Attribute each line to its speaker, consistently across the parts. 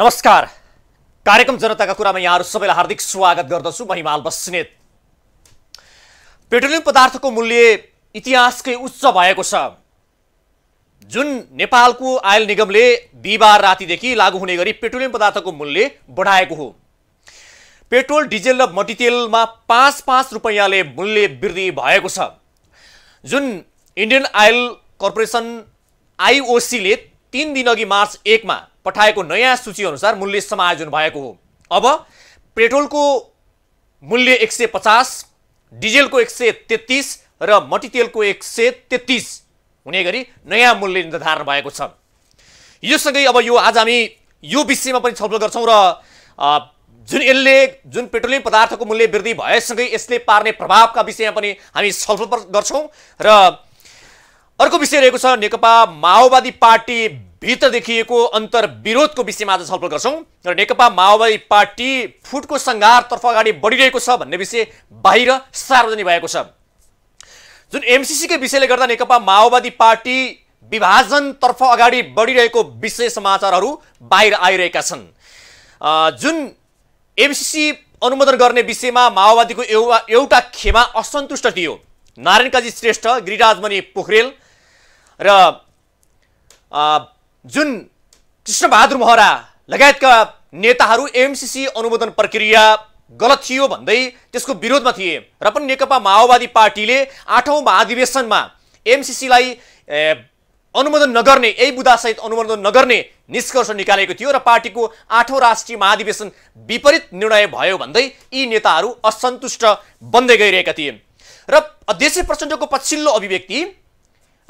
Speaker 1: नमस्कार कार्यक्रम जनताका कुरामा यहाँहरू सबैलाई हार्दिक स्वागत गर्दछु महिमाल हिमाल बस्नेत पेट्रोलियम पदार्थको मूल्य इतिहासकै उच्च भएको छ जुन नेपालको आयल निगमले बिहिबार रातिदेखि लागू हुने गरी पेट्रोलियम पदार्थको मूल्य बढाएको हो पेट्रोल डिजेल र मटितेलमा पाँच पाँच रुपैयाँले मूल्य वृद्धि भएको छ जुन इन्डियन आयल कर्पोरेसन आइओसीले तिन दिनअघि मार्च एकमा पठाएको नयाँ सूची अनुसार मूल्य समायोजन भएको हो अब पेट्रोलको मूल्य एक सय पचास डिजेलको एक सय तेत्तिस र मटितेलको एक सय तेत्तिस हुने गरी नयाँ मूल्य निर्धारण भएको छ योसँगै अब यो आज हामी यो विषयमा पनि छलफल गर्छौँ र जुन यसले जुन पेट्रोलियम पदार्थको मूल्य वृद्धि भएसँगै यसले पार्ने प्रभावका विषयमा पनि हामी छलफल गर्छौँ र अर्को विषय रहेको छ नेकपा माओवादी पार्टी भित्र देखिएको अन्तर विरोधको विषयमा आज छलफल गर्छौँ र नेकपा माओवादी पार्टी फुटको सङ्घारतर्फ अगाडि बढिरहेको छ भन्ने विषय बाहिर सार्वजनिक भएको छ जुन एमसिसीकै विषयले गर्दा नेकपा माओवादी पार्टी विभाजनतर्फ अगाडि बढिरहेको विषय समाचारहरू बाहिर आइरहेका छन् जुन एमसिसी अनुमोदन गर्ने विषयमा माओवादीको एउटा एउटा खेमा असन्तुष्ट थियो नारायणकाजी श्रेष्ठ गिरिराजमणि पोखरेल र जुन कृष्णबहादुर महरा लगायतका नेताहरू एमसिसी अनुमोदन प्रक्रिया गलत थियो भन्दै त्यसको विरोधमा थिए र पनि नेकपा माओवादी पार्टीले आठौँ महाधिवेशनमा एमसिसीलाई अनुमोदन नगर्ने यही बुदासहित अनुमोदन नगर्ने निष्कर्ष निकालेको थियो र पार्टीको आठौँ राष्ट्रिय महाधिवेशन विपरीत निर्णय भयो भन्दै यी नेताहरू असन्तुष्ट बन्दै गइरहेका थिए र अध्यक्ष प्रचण्डको पछिल्लो अभिव्यक्ति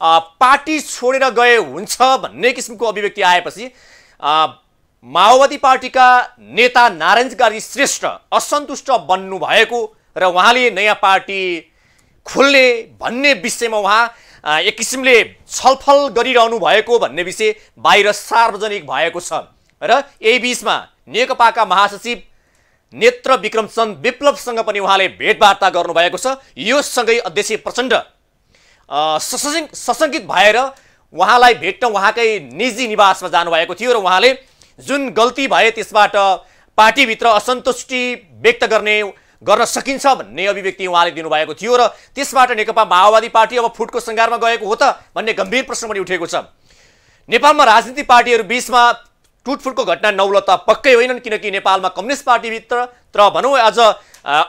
Speaker 1: पार्टी छोडेर गए हुन्छ भन्ने किसिमको अभिव्यक्ति आएपछि माओवादी पार्टीका नेता नारायण गारी श्रेष्ठ असन्तुष्ट बन्नुभएको र उहाँले नयाँ पार्टी खोल्ने भन्ने विषयमा उहाँ एक किसिमले छलफल गरिरहनु भएको भन्ने विषय बाहिर सार्वजनिक भएको छ र यही बिचमा नेकपाका महासचिव नेत्र विक्रमचन्द विप्लवसँग पनि उहाँले भेटवार्ता गर्नुभएको छ यो सँगै अध्यक्ष प्रचण्ड सशङ्क सशङ्कित भएर उहाँलाई भेट्न उहाँकै निजी निवासमा जानुभएको थियो र उहाँले जुन गल्ती भए त्यसबाट पार्टीभित्र असन्तुष्टि व्यक्त गर्ने गर्न सकिन्छ भन्ने अभिव्यक्ति उहाँले दिनुभएको थियो र त्यसबाट नेकपा माओवादी पार्टी अब फुटको सङ्घारमा गएको हो त भन्ने गम्भीर प्रश्न पनि उठेको छ नेपालमा राजनीतिक पार्टीहरू बिचमा टुटफुटको घटना नौलता पक्कै होइनन् किनकि नेपालमा कम्युनिस्ट पार्टीभित्र तर भनौँ आज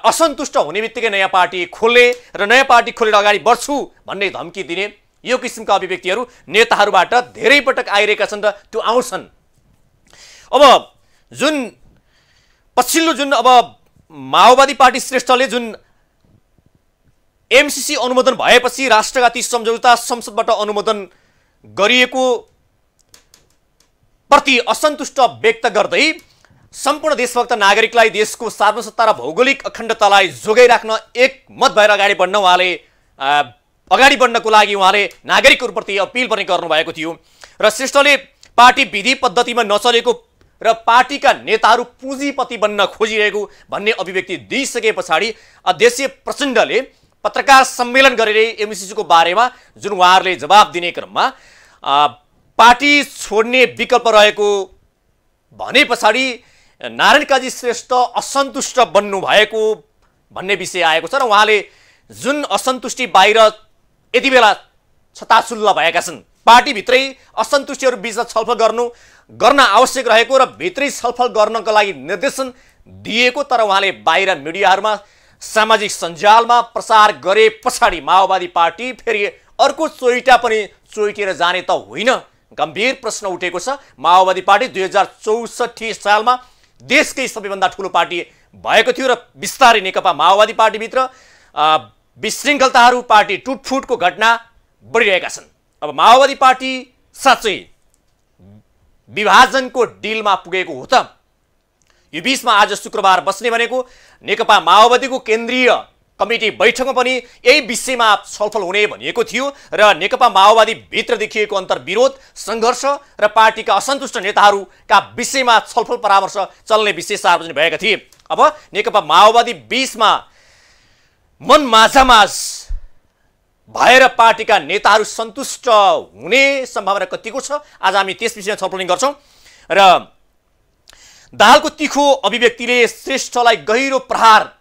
Speaker 1: असन्तुष्ट हुने बित्तिकै नयाँ पार्टी खोले र नयाँ पार्टी खोलेर अगाडि बढ्छु भन्ने धम्की दिने यो किसिमका अभिव्यक्तिहरू नेताहरूबाट धेरै पटक आइरहेका छन् र त्यो आउँछन् अब जुन पछिल्लो जुन अब माओवादी पार्टी श्रेष्ठले जुन एमसिसी अनुमोदन भएपछि राष्ट्रघाती सम्झौता संसदबाट अनुमोदन गरिएको प्रति असन्तुष्ट व्यक्त गर्दै सम्पूर्ण देशभक्त नागरिकलाई देशको सार्वसत्ता र भौगोलिक अखण्डतालाई जोगाइराख्न एकमत भएर अगाडि बढ्न उहाँले अगाडि बढ्नको लागि उहाँले नागरिकहरूप्रति अपिल पनि गर्नुभएको थियो र श्रेष्ठले पार्टी विधि पद्धतिमा नचलेको र पार्टीका नेताहरू पुँजीपति बन्न खोजिरहेको भन्ने अभिव्यक्ति दिइसके पछाडि अध्यक्षीय प्रचण्डले पत्रकार सम्मेलन गरेर एमसिसीको बारेमा जुन उहाँहरूले जवाब दिने क्रममा पार्टी छोड्ने विकल्प रहेको भने पछाडि नारायण काजी श्रेष्ठ असन्तुष्ट बन्नुभएको भन्ने विषय आएको छ र उहाँले जुन असन्तुष्टि बाहिर यति बेला छतासुल्ल भएका छन् पार्टीभित्रै असन्तुष्टिहरू बिच छलफल गर्नु गर्न आवश्यक रहेको र भित्रै छलफल गर्नको लागि निर्देशन दिएको तर उहाँले बाहिर मिडियाहरूमा सामाजिक सञ्जालमा प्रसार गरे पछाडि माओवादी पार्टी फेरि अर्को चोइटा पनि चोइटिएर जाने त होइन गम्भीर प्रश्न उठेको छ माओवादी पार्टी दुई हजार चौसठी सालमा देशकै सबैभन्दा ठुलो पार्टी भएको थियो र बिस्तारै नेकपा माओवादी पार्टीभित्र विशृङ्खलताहरू पार्टी टुटफुटको घटना बढिरहेका छन् अब माओवादी पार्टी साँच्चै विभाजनको डिलमा पुगेको हो त यो बिचमा आज शुक्रबार बस्ने भनेको नेकपा माओवादीको केन्द्रीय कमिटी बैठकमा पनि यही विषयमा छलफल हुने भनिएको थियो र नेकपा माओवादीभित्र देखिएको अन्तर्विरोध सङ्घर्ष र पार्टीका असन्तुष्ट नेताहरूका विषयमा छलफल परामर्श चल्ने विषय सार्वजनिक भएका थिए अब नेकपा माओवादी बिचमा माझामाझ भएर पार्टीका नेताहरू सन्तुष्ट हुने सम्भावना कतिको छ आज हामी त्यस विषयमा छलफल गर्छौँ र दाहालको तिखो अभिव्यक्तिले श्रेष्ठलाई गहिरो प्रहार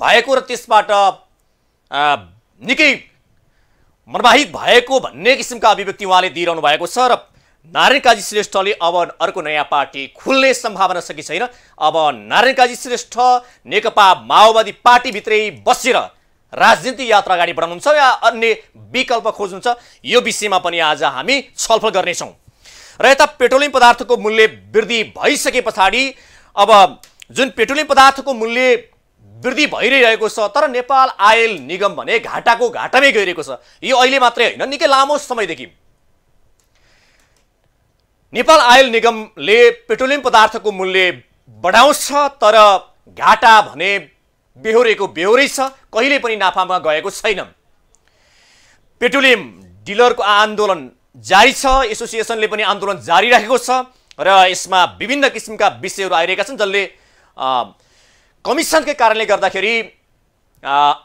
Speaker 1: भएको र त्यसबाट निकै मनवाहित भएको भन्ने किसिमका अभिव्यक्ति उहाँले दिइरहनु भएको छ र नारायणकाजी श्रेष्ठले अब अर्को नयाँ पार्टी खुल्ने सम्भावना सकि छैन अब नारायण काजी श्रेष्ठ नेकपा माओवादी पार्टीभित्रै बसेर राजनीति यात्रा अगाडि बढाउनुहुन्छ या अन्य विकल्प खोज्नुहुन्छ यो विषयमा पनि आज हामी छलफल गर्नेछौँ र यता पेट्रोलियम पदार्थको मूल्य वृद्धि भइसके पछाडि अब जुन पेट्रोलियम पदार्थको मूल्य वृद्धि भइरहेको छ तर नेपाल आयल निगम भने घाटाको घाटामै गइरहेको छ यो अहिले मात्रै होइन निकै लामो समयदेखि नेपाल आयल निगमले पेट्रोलियम पदार्थको मूल्य बढाउँछ तर घाटा भने बेहोरेको बेहोरै छ कहिले पनि नाफामा गएको छैन पेट्रोलियम डिलरको आन्दोलन जारी छ एसोसिएसनले पनि आन्दोलन जारी राखेको छ र यसमा विभिन्न किसिमका विषयहरू आइरहेका छन् जसले कमिसनकै कारणले गर्दाखेरि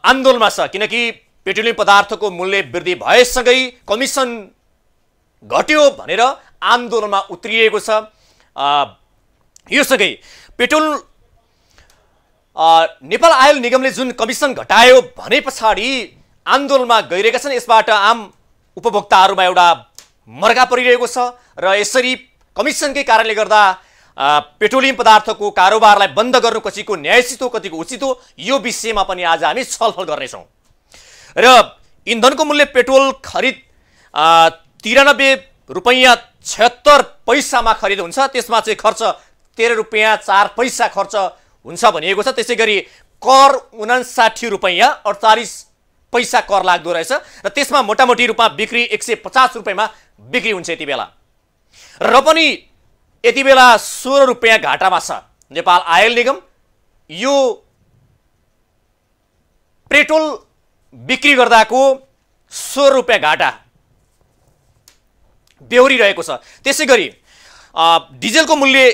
Speaker 1: आन्दोलनमा छ किनकि पेट्रोलियम पदार्थको मूल्य वृद्धि भएसँगै कमिसन घट्यो भनेर आन्दोलनमा उत्रिएको छ योसँगै पेट्रोल नेपाल आयल निगमले जुन कमिसन घटायो भने पछाडि आन्दोलनमा गइरहेका छन् यसबाट आम उपभोक्ताहरूमा एउटा मर्का परिरहेको छ र यसरी कमिसनकै कारणले गर्दा पेट्रोलियम पदार्थको कारोबारलाई बन्द गर्नु कतिको न्यायसित हो कतिको उचित हो यो विषयमा पनि आज हामी छलफल गर्नेछौँ र इन्धनको मूल्य पेट्रोल खरिद तिरानब्बे रुपैयाँ छत्तर पैसामा खरिद हुन्छ त्यसमा चाहिँ खर्च तेह्र रुपियाँ चार पैसा खर्च हुन्छ भनिएको छ त्यसै गरी कर उनासाठी रुपैयाँ अडचालिस पैसा कर लाग्दो रहेछ र त्यसमा मोटामोटी रूपमा बिक्री एक सय पचास रुपियाँमा बिक्री हुन्छ यति बेला र पनि यति बेला सोह्र रुपियाँ घाटामा छ नेपाल आयल निगम यो पेट्रोल बिक्री गर्दाको सोह्र रुपियाँ घाटा बेहोरिरहेको छ त्यसै गरी डिजलको मूल्य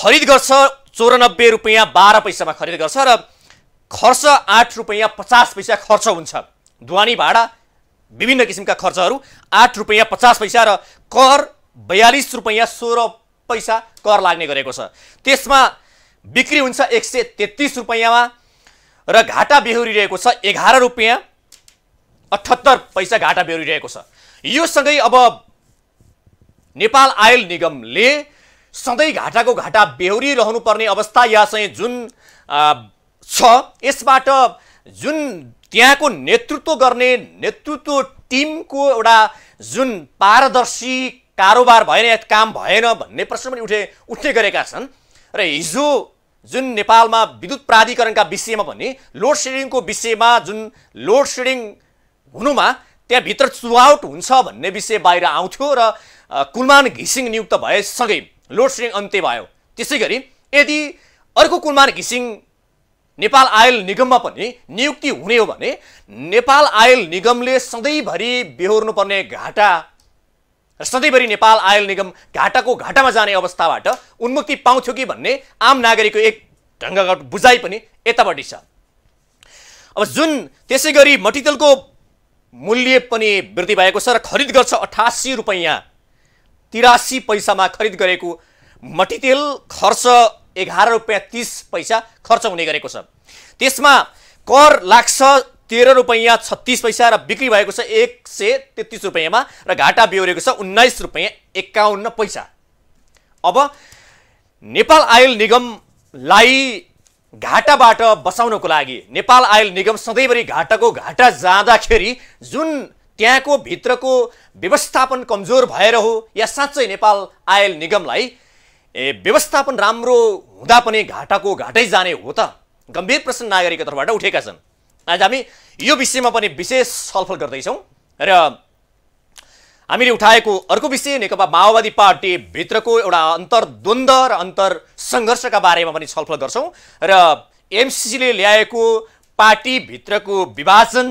Speaker 1: खरिद गर्छ चौरानब्बे रुपियाँ बाह्र पैसामा खरिद गर्छ र खर्च आठ रुपियाँ पचास पैसा खर्च हुन्छ ढुवानी भाडा विभिन्न किसिमका खर्चहरू आठ रुपियाँ पचास पैसा र कर बयालिस रुपियाँ सोह्र पैसा कर लाग्ने गरेको छ त्यसमा बिक्री हुन्छ एक सय तेत्तिस रुपियाँमा र घाटा बेहोरिरहेको छ एघार रुपियाँ अठहत्तर पैसा घाटा बेहोरिरहेको छ यो सँगै अब नेपाल आयल निगमले सधैँ घाटाको घाटा पर्ने अवस्था या चाहिँ जुन छ यसबाट जुन त्यहाँको नेतृत्व गर्ने नेतृत्व टिमको एउटा जुन पारदर्शी कारोबार भएन या काम भएन भन्ने प्रश्न पनि उठे उठ्ने गरेका छन् र हिजो जुन नेपालमा विद्युत प्राधिकरणका विषयमा पनि लोड सेडिङको विषयमा जुन लोड सेडिङ हुनुमा त्यहाँभित्र चुहावट हुन्छ भन्ने विषय बाहिर आउँथ्यो र कुलमान घिसिङ नियुक्त भएसँगै लोड सेडिङ अन्त्य भयो त्यसै गरी यदि अर्को कुलमान घिसिङ नेपाल आयल निगममा पनि नियुक्ति हुने हो भने नेपाल आयल निगमले सधैँभरि बेहोर्नुपर्ने घाटा र सधैँभरि नेपाल आयल निगम घाटाको घाटामा जाने अवस्थाबाट उन्मुक्ति पाउँथ्यो कि भन्ने आम नागरिकको एक ढङ्गको बुझाइ पनि यतापट्टि छ अब जुन त्यसै गरी मटितेलको मूल्य पनि वृद्धि भएको छ र खरिद गर्छ अठासी रुपैयाँ तिरासी पैसामा खरिद गरेको मटितेल खर्च एघार रुपियाँ तिस पैसा खर्च हुने गरेको छ त्यसमा कर लाग्छ तेह्र रुपियाँ छत्तिस पैसा र बिक्री भएको छ एक सय तेत्तिस रुपियाँमा र घाटा बेहोरेको छ उन्नाइस रुपियाँ एकाउन्न पैसा अब नेपाल आयल निगमलाई घाटाबाट बचाउनको लागि नेपाल आयल निगम सधैँभरि घाटाको घाटा जाँदाखेरि जुन त्यहाँको भित्रको व्यवस्थापन कमजोर भएर हो या साँच्चै नेपाल आयल निगमलाई ए व्यवस्थापन राम्रो हुँदा पनि घाटाको घाटै जाने हो त गम्भीर प्रश्न नागरिकको तर्फबाट उठेका छन् आज हामी यो विषयमा पनि विशेष छलफल गर्दैछौँ र हामीले उठाएको अर्को विषय नेकपा माओवादी पार्टीभित्रको एउटा अन्तर्द्वन्द र अन्तर सङ्घर्षका बारेमा पनि छलफल गर्छौँ र एमसिसीले ल्याएको पार्टीभित्रको विभाजन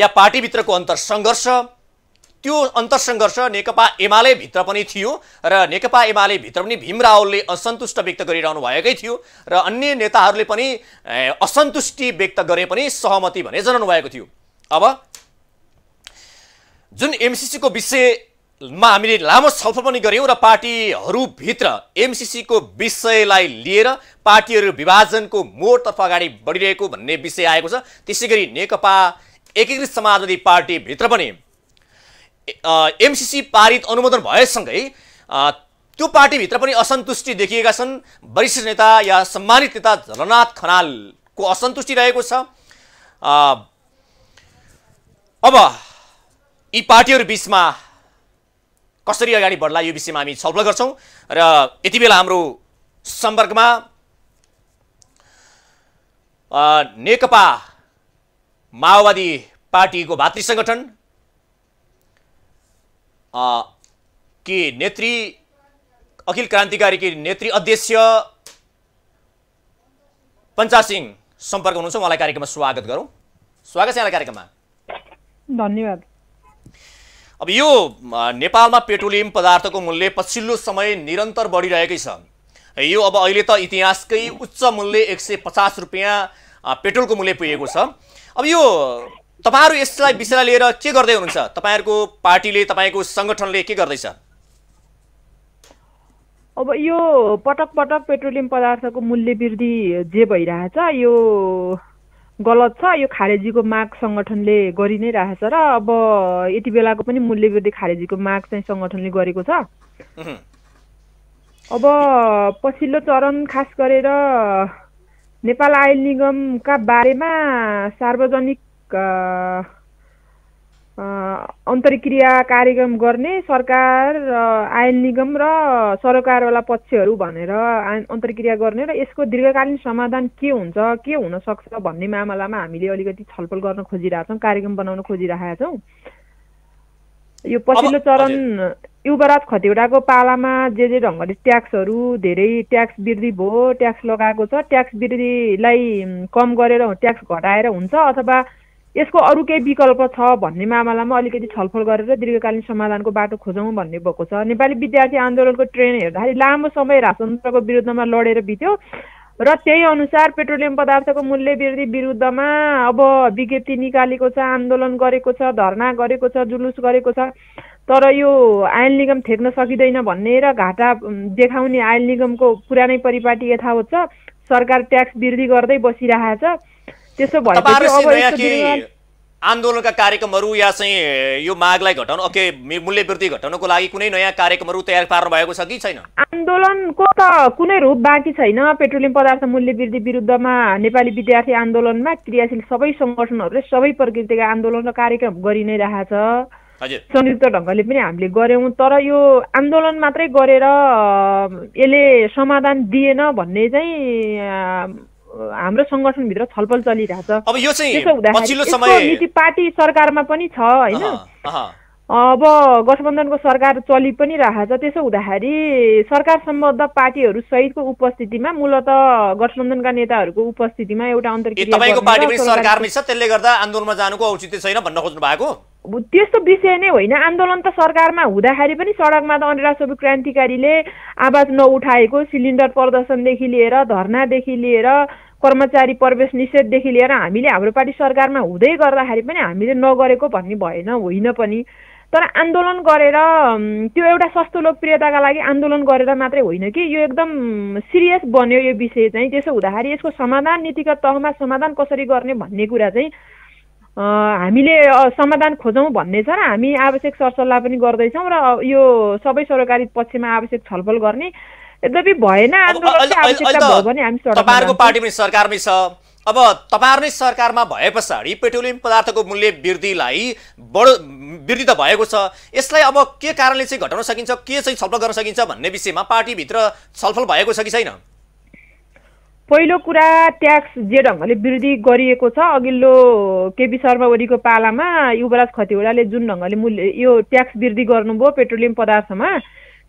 Speaker 1: या पार्टीभित्रको अन्तर सङ्घर्ष त्यो अन्तर्सङ्घर्ष नेकपा एमाले भित्र पनि थियो र नेकपा एमाले भित्र पनि भीम रावलले असन्तुष्ट व्यक्त गरिरहनु भएकै थियो र अन्य नेताहरूले पनि असन्तुष्टि व्यक्त गरे पनि सहमति भने जनाउनु भएको थियो अब जुन एमसिसीको विषयमा हामीले लामो छलफल पनि गऱ्यौँ र पार्टीहरूभित्र एमसिसीको विषयलाई लिएर पार्टीहरू विभाजनको मोडतर्फ अगाडि बढिरहेको भन्ने विषय आएको छ त्यसै नेकपा एकीकृत समाजवादी पार्टीभित्र पनि एमसिसी पारित अनुमोदन भएसँगै त्यो पार्टीभित्र पनि असन्तुष्टि देखिएका छन् वरिष्ठ नेता या सम्मानित नेता झलनाथ खनालको असन्तुष्टि रहेको छ अब यी पार्टीहरू बिचमा कसरी अगाडि बढ्ला यो विषयमा हामी छलफल गर्छौँ र यति बेला हाम्रो सम्पर्कमा नेकपा माओवादी पार्टीको भातृ सङ्गठन के नेत्री अखिल क्रान्तिकारी के नेत्री अध्यक्ष पञ्चा सिंह सम्पर्क हुनुहुन्छ उहाँलाई कार्यक्रममा स्वागत गरौँ स्वागत छ यहाँलाई कार्यक्रममा धन्यवाद अब यो नेपालमा पेट्रोलियम पदार्थको मूल्य पछिल्लो समय निरन्तर बढिरहेकै छ यो अब अहिले त इतिहासकै उच्च मूल्य एक सय पचास रुपियाँ पेट्रोलको मूल्य पुगेको छ अब यो तपाईँहरू यसलाई विषयलाई लिएर के गर्दै हुनुहुन्छ तपाईँहरूको पार्टीले तपाईँको सङ्गठनले के गर्दैछ
Speaker 2: अब यो पटक पटक पेट्रोलियम पदार्थको मूल्य वृद्धि जे भइरहेछ यो गलत छ यो खारेजीको माग सङ्गठनले गरि नै रहेछ र अब यति बेलाको पनि मूल्य वृद्धि खारेजीको माग चाहिँ सङ्गठनले गरेको छ अब पछिल्लो चरण खास गरेर नेपाल आयल निगमका बारेमा सार्वजनिक अन्तर्क्रिया कार्यक्रम गर्ने सरकार र आयल निगम र सरकारवाला पक्षहरू भनेर अन्तर्क्रिया गर्ने र यसको दीर्घकालीन समाधान के हुन्छ के हुनसक्छ भन्ने मामलामा हामीले अलिकति छलफल गर्न छौँ कार्यक्रम बनाउन खोजिरहेका छौँ यो पछिल्लो चरण युवराज खतिवडाको पालामा जे जे ढङ्गले ट्याक्सहरू धेरै ट्याक्स वृद्धि भयो ट्याक्स लगाएको छ ट्याक्स वृद्धिलाई कम गरेर ट्याक्स घटाएर हुन्छ अथवा यसको अरू केही विकल्प छ भन्ने मामलामा अलिकति छलफल गरेर दीर्घकालीन समाधानको बाटो खोजौँ भन्ने भएको छ नेपाली विद्यार्थी आन्दोलनको ट्रेन हेर्दाखेरि लामो समय राजतन्त्रको विरुद्धमा लडेर बित्यो र त्यही अनुसार पेट्रोलियम पदार्थको मूल्य वृद्धि विरुद्धमा अब विज्ञप्ति निकालेको छ आन्दोलन गरेको छ धरना गरेको छ जुलुस गरेको छ तर यो आयल निगम ठेक्न सकिँदैन भन्ने र घाटा देखाउने आयल निगमको पुरानै परिपाटी यथावत छ सरकार ट्याक्स वृद्धि गर्दै बसिरहेछ त्यसो भए
Speaker 1: आन्दोलनका कार्यक्रमहरू या चाहिँ यो मागलाई घटाउनु ओके मूल्य वृद्धि घटाउनको लागि कुनै नयाँ कार्यक्रमहरू तयार पार्नु भएको छ कि छैन
Speaker 2: आन्दोलनको त कुनै रूप बाँकी छैन पेट्रोलियम पदार्थ मूल्य वृद्धि विरुद्धमा नेपाली विद्यार्थी आन्दोलनमा क्रियाशील सबै सङ्गठनहरूले सबै प्रकृतिका आन्दोलन र कार्यक्रम गरि नै रहेको छ संयुक्त ढङ्गले पनि हामीले गऱ्यौँ तर यो आन्दोलन मात्रै गरेर यसले समाधान दिएन भन्ने चाहिँ हाम्रो सङ्गठनभित्र छलफल चलिरहेछ अब यो चाहिँ पछिल्लो समय पार्टी सरकारमा पनि छ होइन अब गठबन्धनको सरकार चलि पनि रहेछ त्यसो हुँदाखेरि सरकार सम्बद्ध पार्टीहरू सहितको उपस्थितिमा मूलत गठबन्धनका नेताहरूको उपस्थितिमा एउटा
Speaker 1: आन्दोलनमा जानुको औचित्य छैन भन्न खोज्नु भएको
Speaker 2: त्यस्तो विषय नै होइन आन्दोलन त सरकारमा हुँदाखेरि पनि सडकमा त अन्तर्राष्ट्रिय क्रान्तिकारीले आवाज नउठाएको सिलिन्डर प्रदर्शनदेखि लिएर धर्नादेखि लिएर कर्मचारी प्रवेश निषेधदेखि लिएर हामीले हाम्रो पार्टी सरकारमा हुँदै गर्दाखेरि पनि हामीले नगरेको भन्ने भएन होइन पनि तर आन्दोलन गरेर त्यो एउटा सस्तो लोकप्रियताका लागि आन्दोलन गरेर मात्रै होइन कि यो एकदम सिरियस बन्यो यो विषय चाहिँ त्यसो हुँदाखेरि यसको समाधान नीतिगत तहमा समाधान कसरी गर्ने भन्ने कुरा चाहिँ हामीले समाधान खोजौँ भन्ने छ र हामी आवश्यक सरसल्लाह पनि गर्दैछौँ र यो सबै सरकारी पक्षमा आवश्यक छलफल गर्ने यद्यपि भएन आन्दोलन आवश्यकता भयो भने हामी तपाईँहरूको
Speaker 1: पार्टी पनि सरकारमै छ अब तपाईँहरू नै सरकारमा भए पछाडि पेट्रोलियम पदार्थको मूल्य वृद्धिलाई बढो वृद्धि त भएको छ यसलाई अब के कारणले चाहिँ घटाउन सकिन्छ के चाहिँ छलफल गर्न सकिन्छ भन्ने विषयमा पार्टीभित्र छलफल भएको छ कि छैन
Speaker 2: पहिलो कुरा ट्याक्स जे ढङ्गले वृद्धि गरिएको छ अघिल्लो केपी शर्मा ओलीको पालामा युवराज खतिवडाले जुन ढङ्गले मूल्य यो ट्याक्स वृद्धि गर्नुभयो पेट्रोलियम पदार्थमा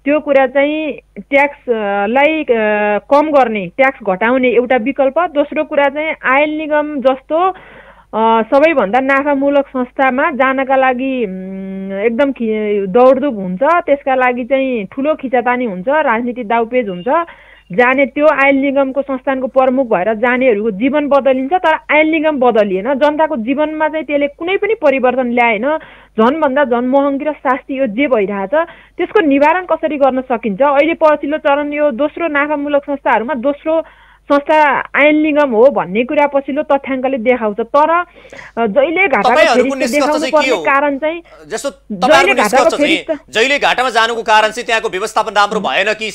Speaker 2: त्यो कुरा चाहिँ ट्याक्सलाई कम गर्ने ट्याक्स घटाउने एउटा विकल्प दोस्रो कुरा चाहिँ आयल निगम जस्तो सबैभन्दा नाफामूलक संस्थामा जानका लागि एकदम खि दौडधुप हुन्छ त्यसका लागि चाहिँ ठुलो खिचातानी हुन्छ राजनीति दाउपेज हुन्छ जाने त्यो आयल निगमको संस्थानको प्रमुख भएर जानेहरूको जीवन बदलिन्छ तर आयल निगम बदलिएन जनताको जीवनमा चाहिँ त्यसले कुनै पनि परिवर्तन ल्याएन झनभन्दा झन महँगी र शास्ति यो जे भइरहेछ त्यसको निवारण कसरी गर्न सकिन्छ अहिले पछिल्लो चरण यो दोस्रो नाफामूलक संस्थाहरूमा दोस्रो संस्था ऐन निगम हो भन्ने कुरा पछिल्लो तथ्याङ्कले देखाउँछ तर जहिले जहिले
Speaker 1: घाटामा जानुको कारण चाहिँ त्यहाँको व्यवस्थापन राम्रो भएन कि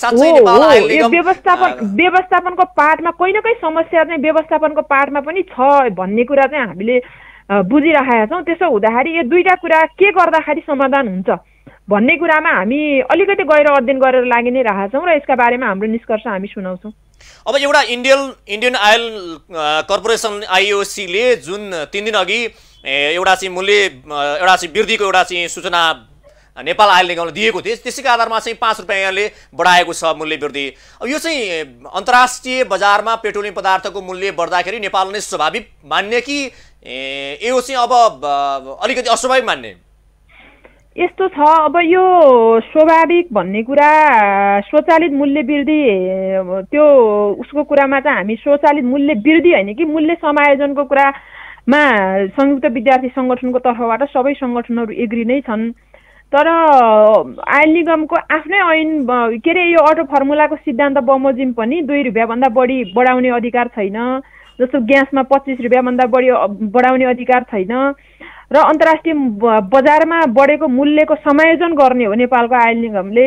Speaker 2: व्यवस्थापन व्यवस्थापनको पार्टमा कोही न कहीँ समस्या चाहिँ व्यवस्थापनको पार्टमा पनि छ भन्ने कुरा चाहिँ हामीले बुझिराखेका छौँ त्यसो हुँदाखेरि यो दुईवटा कुरा के गर्दाखेरि समाधान हुन्छ भन्ने कुरामा हामी अलिकति गएर अध्ययन गरेर लागि नै राखेका छौँ र यसका बारेमा हाम्रो निष्कर्ष हामी सुनाउँछौँ
Speaker 1: अब एउटा इन्डियन इन्डियन आयल कर्पोरेसन आइओसीले जुन तिन दिन अघि एउटा चाहिँ मूल्य एउटा चाहिँ वृद्धिको एउटा चाहिँ सूचना नेपाल आयल निगमले दिएको थियो त्यसैको आधारमा चाहिँ पाँच रुपियाँले बढाएको छ मूल्य वृद्धि अब यो चाहिँ अन्तर्राष्ट्रिय बजारमा पेट्रोलियम पदार्थको मूल्य बढ्दाखेरि नेपालले स्वाभाविक मान्ने कि यो चाहिँ अब अलिकति अस्वाभाविक मान्ने
Speaker 2: यस्तो छ अब यो स्वाभाविक भन्ने कुरा स्वचालित मूल्य वृद्धि त्यो उसको कुरामा चाहिँ हामी स्वचालित मूल्य वृद्धि होइन कि मूल्य समायोजनको कुरामा संयुक्त विद्यार्थी सङ्गठनको तर्फबाट सबै सङ्गठनहरू एग्री नै छन् तर आयल निगमको आफ्नै ऐन के अरे यो अटो फर्मुलाको सिद्धान्त बमोजिम पनि दुई रुपियाँभन्दा बढी बढाउने अधिकार छैन जस्तो ग्यासमा पच्चिस रुपियाँभन्दा बढी बढाउने अधिकार छैन र अन्तर्राष्ट्रिय बजारमा बढेको मूल्यको समायोजन गर्ने हो नेपालको आयल निगमले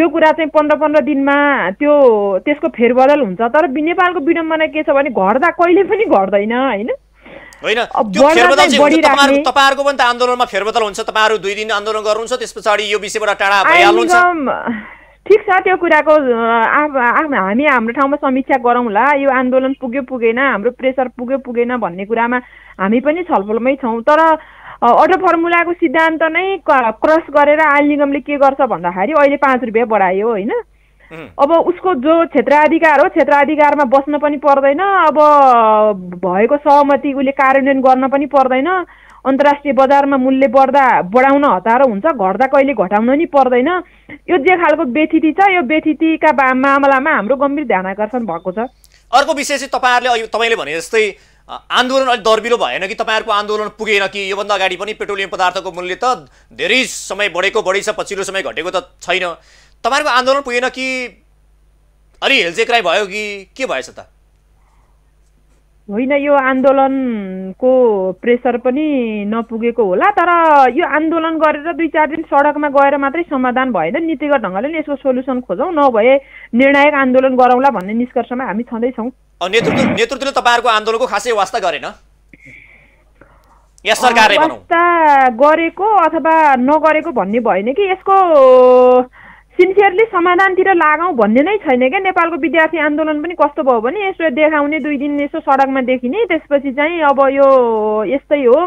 Speaker 2: त्यो कुरा चाहिँ पन्ध्र पन्ध्र दिनमा त्यो त्यसको फेरबदल हुन्छ तर नेपालको विडम्बना के छ भने घट्दा कहिले पनि घट्दैन
Speaker 1: होइन तपाईँहरूको पनि त आन्दोलनमा फेरबदल हुन्छ तपाईँहरू दुई दिन आन्दोलन गर्नुहुन्छ त्यस पछाडि यो विषयबाट टाढा भइहाल्नुहुन्छ
Speaker 2: ठिक छ त्यो कुराको हामी हाम्रो ठाउँमा समीक्षा गरौँला यो आन्दोलन पुग्यो पुगेन हाम्रो प्रेसर पुग्यो पुगेन भन्ने कुरामा हामी पनि छलफलमै छौँ तर अटो फर्मुलाको सिद्धान्त नै क्रस गरेर आयल निगमले के गर्छ भन्दाखेरि अहिले पाँच रुपियाँ बढायो होइन अब उसको जो क्षेत्राधिकार हो क्षेत्राधिकारमा बस्न पनि पर्दैन अब भएको सहमति उसले कार्यान्वयन गर्न पनि पर्दैन अन्तर्राष्ट्रिय बजारमा मूल्य बढ्दा बढाउन हतारो हुन्छ घट्दा कहिले घटाउन नि पर्दैन यो जे खालको व्यथिति छ यो व्यथितिका मामलामा हाम्रो गम्भीर ध्यान आकर्षण भएको छ
Speaker 1: अर्को विषय चाहिँ तपाईँहरूले तपाईँले भने जस्तै आन्दोलन अलिक दर्बिलो भएन कि तपाईँहरूको आन्दोलन पुगेन कि योभन्दा अगाडि पनि पेट्रोलियम पदार्थको मूल्य त धेरै समय बढेको बढी छ पछिल्लो समय घटेको त छैन तपाईँहरूको आन्दोलन पुगेन कि अलि हेल्चेक्राई भयो कि के भएछ त
Speaker 2: होइन यो आन्दोलनको प्रेसर पनि नपुगेको होला तर यो आन्दोलन गरेर दुई चार दिन सडकमा गएर मात्रै समाधान भएन नीतिगत ढङ्गले नि यसको सोल्युसन खोजौँ नभए निर्णायक आन्दोलन गरौँला भन्ने निष्कर्षमा हामी छँदैछौँ
Speaker 1: नेतृत्व नेतृत्वले तपाईँहरूको आन्दोलनको खासै वास्ता गरेन वास्ता
Speaker 2: गरेको अथवा नगरेको भन्ने भएन कि यसको सिन्सियरली समाधानतिर लागौँ भन्ने नै छैन क्या नेपालको विद्यार्थी आन्दोलन पनि कस्तो भयो भने यसो देखाउने दुई दिन यसो सडकमा देखिने त्यसपछि चाहिँ अब यो यस्तै हो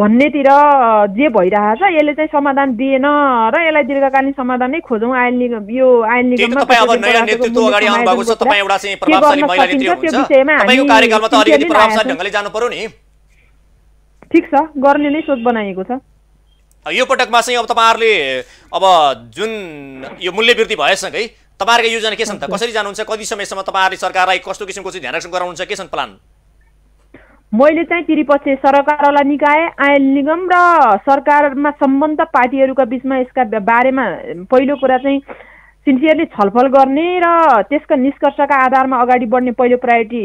Speaker 2: भन्नेतिर जे छ यसले चाहिँ समाधान दिएन र यसलाई दीर्घकालीन समाधान नै खोजौँ आयल निगम यो आयल निगममा ठिक छ गर्ने नै सोच बनाइएको छ
Speaker 1: यो पटकमा चाहिँ अब तपाईँहरूले अब जुन यो मूल्य वृद्धि भएसँगै तपाईँहरूको योजना के छन् त कसरी जानुहुन्छ कति समयसम्म तपाईँहरूले सरकारलाई कस्तो किसिमको चाहिँ ध्यान रक्षण गराउनुहुन्छ के छन् प्लान
Speaker 2: मैले चाहिँ तिरिपक्ष सरकारवाला निकाय आयल निगम र सरकारमा सम्बन्ध पार्टीहरूका बिचमा यसका बारेमा पहिलो कुरा चाहिँ सिन्सियरली छलफल गर्ने र त्यसका निष्कर्षका आधारमा अगाडि बढ्ने पहिलो प्रायोरिटी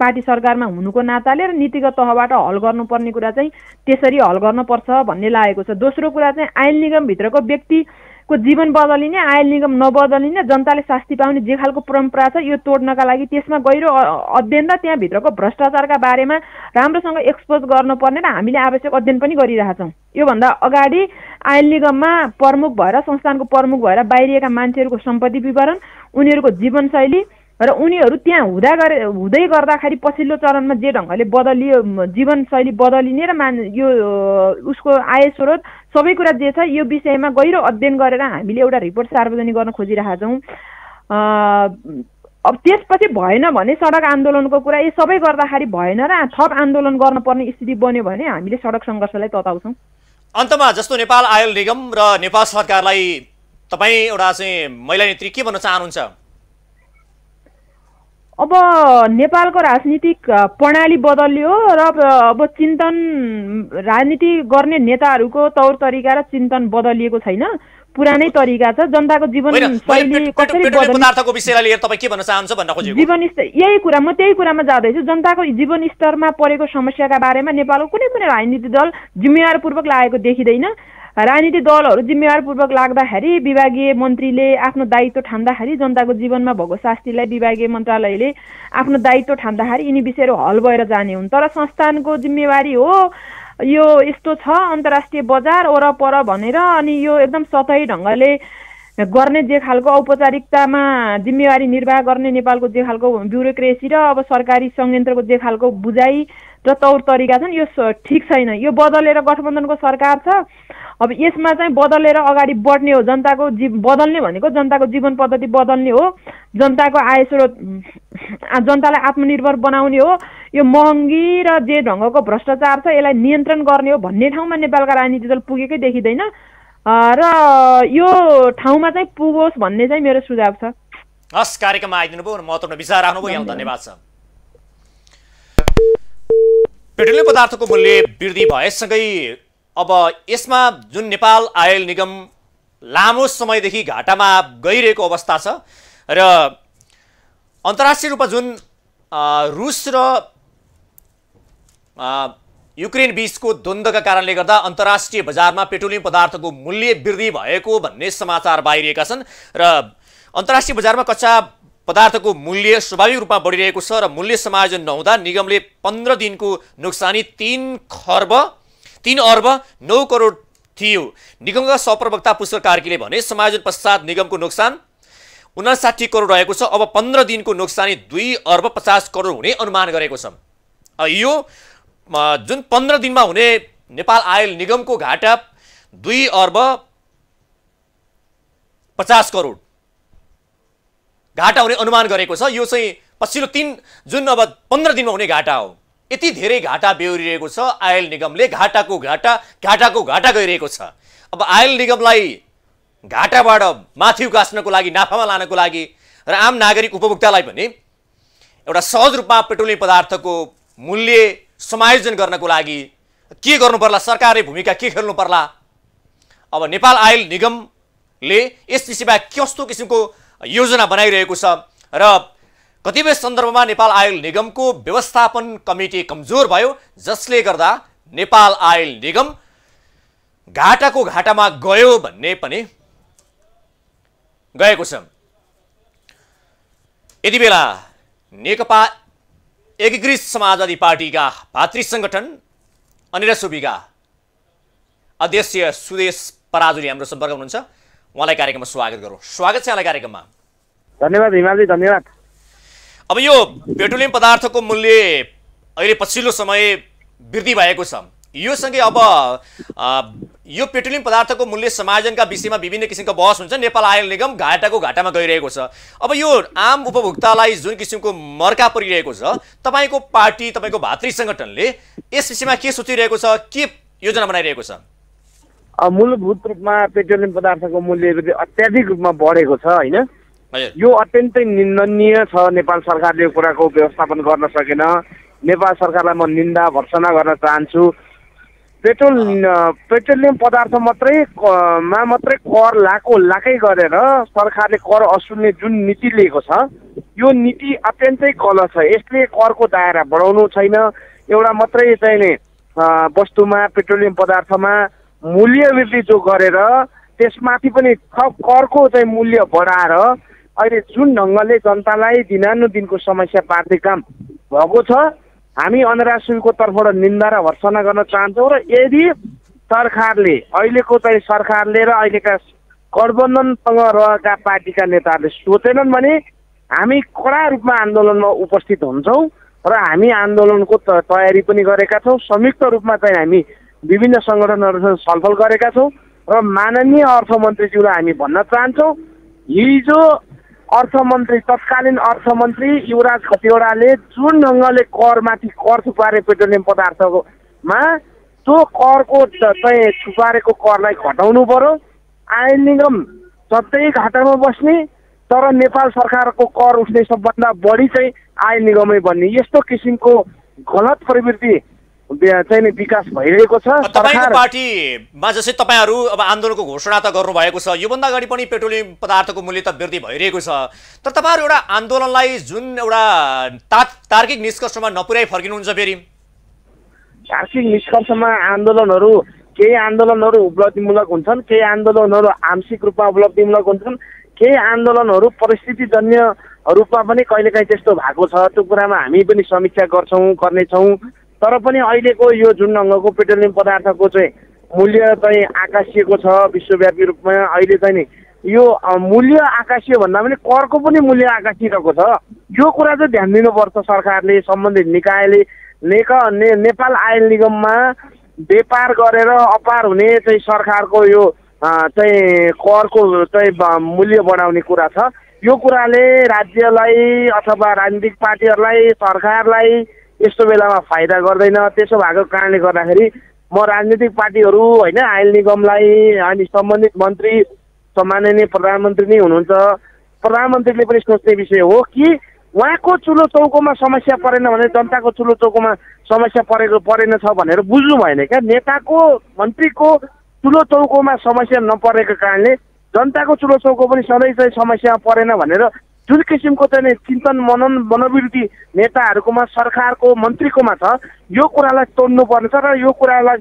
Speaker 2: पार्टी सरकारमा हुनुको नाताले र नीतिगत तहबाट हल गर्नुपर्ने कुरा चाहिँ त्यसरी हल गर्नुपर्छ भन्ने लागेको छ दोस्रो कुरा चाहिँ आयल निगमभित्रको व्यक्ति को जीवन बदलिने आयल निगम नबदलिने जनताले शास्ति पाउने जे खालको परम्परा छ यो तोड्नका लागि त्यसमा गहिरो अध्ययन र त्यहाँभित्रको भ्रष्टाचारका बारेमा राम्रोसँग एक्सपोज गर्नुपर्ने र हामीले आवश्यक अध्ययन पनि गरिरहेका गरिरहेछौँ योभन्दा अगाडि आयल निगममा प्रमुख भएर संस्थानको प्रमुख भएर बाहिरिएका मान्छेहरूको सम्पत्ति विवरण उनीहरूको जीवनशैली र उनीहरू त्यहाँ हुँदा गरे हुँदै गर्दाखेरि पछिल्लो चरणमा जे ढङ्गले बदलियो जीवनशैली बदलिने र मान यो उसको आय स्रोत सबै कुरा जे छ यो विषयमा गहिरो अध्ययन गरेर हामीले एउटा रिपोर्ट सार्वजनिक गर्न खोजिरहेका छौँ अब त्यसपछि भएन भने सडक आन्दोलनको कुरा यो सबै गर्दाखेरि भएन र थप आन्दोलन गर्नुपर्ने स्थिति बन्यो भने हामीले सडक सङ्घर्षलाई तताउँछौँ
Speaker 1: अन्तमा जस्तो नेपाल आयल निगम र नेपाल सरकारलाई तपाईँ एउटा चाहिँ महिला नेत्री के भन्न चाहनुहुन्छ
Speaker 2: अब नेपालको राजनीतिक प्रणाली बदलियो र अब चिन्तन राजनीति गर्ने नेताहरूको तौर तरिका र चिन्तन बदलिएको छैन पुरानै तरिका छ जनताको जीवन जीवन स्तर यही कुरा म त्यही कुरामा जाँदैछु जनताको जीवन स्तरमा परेको समस्याका बारेमा नेपालको कुनै पनि राजनीति दल जिम्मेवारपूर्वक लागेको देखिँदैन राजनीतिक दलहरू जिम्मेवारपूर्वक लाग्दाखेरि विभागीय मन्त्रीले आफ्नो दायित्व ठान्दाखेरि जनताको जीवनमा भएको शास्तिलाई विभागीय मन्त्रालयले आफ्नो दायित्व ठान्दाखेरि यिनी विषयहरू हल भएर जाने हुन् तर संस्थानको जिम्मेवारी हो यो यस्तो छ अन्तर्राष्ट्रिय बजार वरपर भनेर अनि यो एकदम सतही ढङ्गले गर्ने जे खालको औपचारिकतामा जिम्मेवारी निर्वाह गर्ने नेपालको जे खालको ब्युरोक्रेसी र अब सरकारी संयन्त्रको जे खालको बुझाइ र तौर तरिका छन् यो ठिक छैन यो बदलेर गठबन्धनको सरकार छ अब यसमा चाहिँ बदलेर अगाडि बढ्ने हो जनताको जी बदल्ने भनेको जनताको जीवन पद्धति बदल्ने हो जनताको आय स्रोत जनतालाई आत्मनिर्भर बनाउने हो यो महँगी र जे ढङ्गको भ्रष्टाचार छ यसलाई नियन्त्रण गर्ने हो भन्ने ठाउँमा नेपालका राजनीति दल पुगेकै देखिँदैन र यो ठाउँमा चाहिँ पुगोस् भन्ने चाहिँ मेरो सुझाव छ
Speaker 1: हस् कार्यक्रममा आइदिनु भयो महत्त्वपूर्ण विचार राख्नुभयो यहाँ धन्यवाद छ पेट्रोलियम पदार्थको मूल्य वृद्धि भएसँगै अब यसमा जुन नेपाल आयल निगम लामो समयदेखि घाटामा गइरहेको अवस्था छ र अन्तर्राष्ट्रिय रूपमा जुन रुस र युक्रेन बीचको द्वन्द्वका कारणले गर्दा अन्तर्राष्ट्रिय बजारमा पेट्रोलियम पदार्थको मूल्य वृद्धि भएको भन्ने समाचार बाहिरिएका छन् र अन्तर्राष्ट्रिय बजारमा कच्चा पदार्थको मूल्य स्वाभाविक रूपमा बढिरहेको छ र मूल्य समायोजन नहुँदा निगमले पन्ध्र दिनको नोक्सानी तिन खर्ब तिन अर्ब नौ करोड थियो निगमका सहप्रवक्ता पुष्कर कार्कीले भने समायोजन पश्चात निगमको नोक्सान उनासाठी करोड रहेको छ अब पन्ध्र दिनको नोक्सानी दुई अर्ब पचास करोड हुने अनुमान गरेको छ यो जुन पन्ध्र दिनमा हुने नेपाल आयल निगमको घाटा दुई अर्ब पचास करोड घाटा हुने अनुमान गरेको छ यो चाहिँ पछिल्लो तिन जुन अब पन्ध्र दिनमा हुने घाटा हो यति धेरै घाटा बेहोरिरहेको छ आयल निगमले घाटाको घाटा घाटाको घाटा गइरहेको छ अब आयल निगमलाई घाटाबाट माथि उकास्नको लागि नाफामा लानको लागि र आम नागरिक उपभोक्तालाई पनि एउटा सहज रूपमा पेट्रोलियम पदार्थको मूल्य समायोजन गर्नको लागि के गर्नु पर्ला सरकारले भूमिका के खेल्नु पर्ला अब नेपाल आयल निगमले यस विषयमा कस्तो किसिमको योजना बनाइरहेको छ र कतिपय सन्दर्भमा नेपाल आयल निगमको व्यवस्थापन कमिटी कमजोर भयो जसले गर्दा नेपाल आयल निगम घाटाको घाटामा गयो भन्ने पनि गएको छ यति बेला नेकपा एकीकृत समाजवादी पार्टीका भातृ सङ्गठन अनिर सुबिगा अध्यक्ष सुदेश पराजुली हाम्रो सम्पर्क हुनुहुन्छ उहाँलाई कार्यक्रममा स्वागत गरौँ स्वागत छ यहाँलाई कार्यक्रममा धन्यवाद
Speaker 3: हिमालजी धन्यवाद
Speaker 1: अब यो पेट्रोलियम पदार्थको मूल्य अहिले पछिल्लो समय वृद्धि भएको छ यो सँगै अब यो पेट्रोलियम पदार्थको मूल्य समायोजनका विषयमा विभिन्न किसिमको बहस हुन्छ नेपाल आयल निगम घाटाको घाटामा गइरहेको छ अब यो आम उपभोक्तालाई जुन किसिमको मर्का परिरहेको छ तपाईँको पार्टी तपाईँको भातृ सङ्गठनले यस विषयमा के सोचिरहेको छ के योजना बनाइरहेको छ
Speaker 3: मूलभूत रूपमा पेट्रोलियम पदार्थको मूल्य अत्याधिक रूपमा बढेको छ होइन यो अत्यन्तै निन्दनीय छ नेपाल सरकारले यो कुराको व्यवस्थापन गर्न सकेन नेपाल सरकारलाई म निन्दा भर्सना गर्न चाहन्छु पेट्रोल पेट्रोलियम पदार्थ मात्रै मा मात्रै कर लाको लाकै गरेर सरकारले कर असुल्ने जुन नीति लिएको छ यो नीति अत्यन्तै गलत छ यसले करको दायरा बढाउनु छैन एउटा मात्रै नि वस्तुमा पेट्रोलियम पदार्थमा मूल्य वृद्धि जो गरेर त्यसमाथि पनि थप करको चाहिँ मूल्य बढाएर अहिले जुन ढङ्गले जनतालाई दिनानुदिनको समस्या पार्ने काम भएको छ हामी अन्तर्राष्ट्रियको तर्फबाट निन्दा र भर्सना गर्न चाहन्छौँ र यदि सरकारले अहिलेको चाहिँ सरकारले र अहिलेका गठबन्धनसँग रहेका पार्टीका नेताहरूले सोचेनन् भने हामी कडा रूपमा आन्दोलनमा उपस्थित हुन्छौँ र हामी आन्दोलनको तयारी पनि गरेका छौँ संयुक्त रूपमा चाहिँ हामी विभिन्न सङ्गठनहरूसँग छलफल गरेका छौँ र माननीय अर्थमन्त्रीज्यूलाई हामी भन्न चाहन्छौँ हिजो अर्थमन्त्री तत्कालीन अर्थमन्त्री युवराज खतिवडाले जुन ढङ्गले करमाथि कर थुपारे पेट्रोलियम पदार्थकोमा त्यो करको चाहिँ छुपारेको करलाई घटाउनु पर्यो आय निगम सधैँ घाटामा बस्ने तर नेपाल सरकारको कर उठ्ने सबभन्दा बढी चाहिँ आय निगमै बन्ने यस्तो किसिमको गलत प्रवृत्ति चाहिँ विकास भइरहेको छ तपाईँको
Speaker 1: पार्टीमा जस्तै तपाईँहरू अब आन्दोलनको घोषणा त गर्नुभएको छ योभन्दा अगाडि पनि पेट्रोलियम पदार्थको मूल्य त वृद्धि भइरहेको छ तर तपाईँहरू एउटा आन्दोलनलाई जुन एउटा ता तार्किक निष्कर्षमा नपुर्याइ फर्किनुहुन्छ फेरि
Speaker 3: तार्किक निष्कर्षमा आन्दोलनहरू केही आन्दोलनहरू उपलब्धिमूलक हुन्छन् केही आन्दोलनहरू आंशिक रूपमा उपलब्धिमूलक हुन्छन् केही आन्दोलनहरू परिस्थितिजन्य रूपमा पनि कहिलेकाहीँ त्यस्तो भएको छ त्यो कुरामा हामी पनि समीक्षा गर्छौँ गर्नेछौँ तर पनि अहिलेको यो जुन ढङ्गको पेट्रोलियम पदार्थको चाहिँ मूल्य चाहिँ आकाशिएको छ विश्वव्यापी रूपमा अहिले चाहिँ नि यो मूल्य आकाशीय भन्दा पनि करको पनि मूल्य आकाशिरहेको छ यो कुरा चाहिँ ध्यान दिनुपर्छ सरकारले सम्बन्धित निकायले नेक ने नेपाल आयल निगममा व्यापार गरेर अपार हुने चाहिँ सरकारको यो चाहिँ करको चाहिँ मूल्य बढाउने कुरा छ यो कुराले राज्यलाई अथवा राजनीतिक पार्टीहरूलाई सरकारलाई यस्तो बेलामा फाइदा गर्दैन त्यसो भएको कारणले गर्दाखेरि म राजनीतिक पार्टीहरू होइन आयल निगमलाई अनि सम्बन्धित मन्त्री सम्माननीय प्रधानमन्त्री नै हुनुहुन्छ प्रधानमन्त्रीले पनि सोच्ने विषय हो कि उहाँको चुलो चौकोमा समस्या परेन भने जनताको चुलो चौकोमा समस्या परेको परेन छ भनेर बुझ्नु भएन क्या नेताको मन्त्रीको चुलो चौकोमा समस्या नपरेको कारणले जनताको चुलो चौको पनि सधैँ चाहिँ समस्या परेन भनेर जुन किसिमको चाहिँ चिन्तन मनन मनोवृत्ति नेताहरूकोमा सरकारको मन्त्रीकोमा छ यो कुरालाई तोड्नुपर्नेछ र यो कुरालाई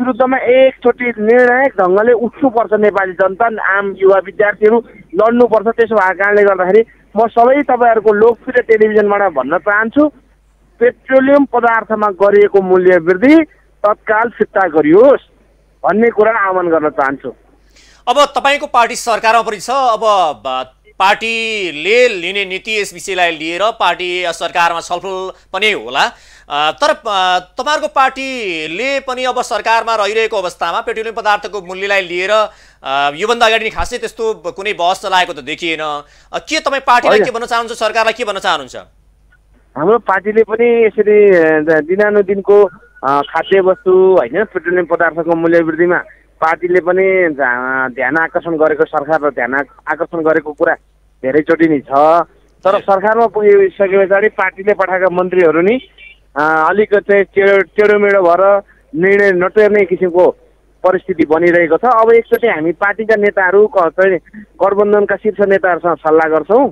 Speaker 3: विरुद्धमा एकचोटि निर्णायक ढङ्गले उठ्नुपर्छ नेपाली जनता आम युवा विद्यार्थीहरू लड्नुपर्छ त्यसो भएको कारणले गर्दाखेरि म सबै तपाईँहरूको लोकप्रिय टेलिभिजनबाट भन्न चाहन्छु पेट्रोलियम पदार्थमा गरिएको मूल्य वृद्धि तत्काल फिर्ता गरियोस् भन्ने कुरा आह्वान गर्न चाहन्छु
Speaker 1: अब तपाईँको पार्टी सरकारमा पनि छ अब पार्टीले लिने नीति यस विषयलाई लिएर पार्टी सरकारमा छलफल पनि होला तर तपाईँहरूको पार्टीले पनि अब सरकारमा रहिरहेको अवस्थामा पेट्रोलियम पदार्थको मूल्यलाई लिएर योभन्दा अगाडि खासै त्यस्तो कुनै बहस चलाएको त देखिएन के तपाईँ पार्टीलाई के भन्न चाहनुहुन्छ सरकारलाई के भन्न चाहनुहुन्छ
Speaker 3: हाम्रो पार्टीले पनि यसरी दिनानुदिनको खाद्य वस्तु होइन पेट्रोलियम पदार्थको मूल्य वृद्धिमा पार्टीले पनि ध्यान आकर्षण गरेको सरकार र ध्यान आकर्षण गरेको कुरा धेरैचोटि नै छ तर सरकारमा पुगिसके पछाडि पार्टीले पठाएका मन्त्रीहरू नि अलिक चाहिँ टेढो टेढोमेढो भएर निर्णय नटेर्ने किसिमको परिस्थिति बनिरहेको छ अब एकचोटि हामी पार्टीका नेताहरू चाहिँ गठबन्धनका शीर्ष नेताहरूसँग सल्लाह गर्छौँ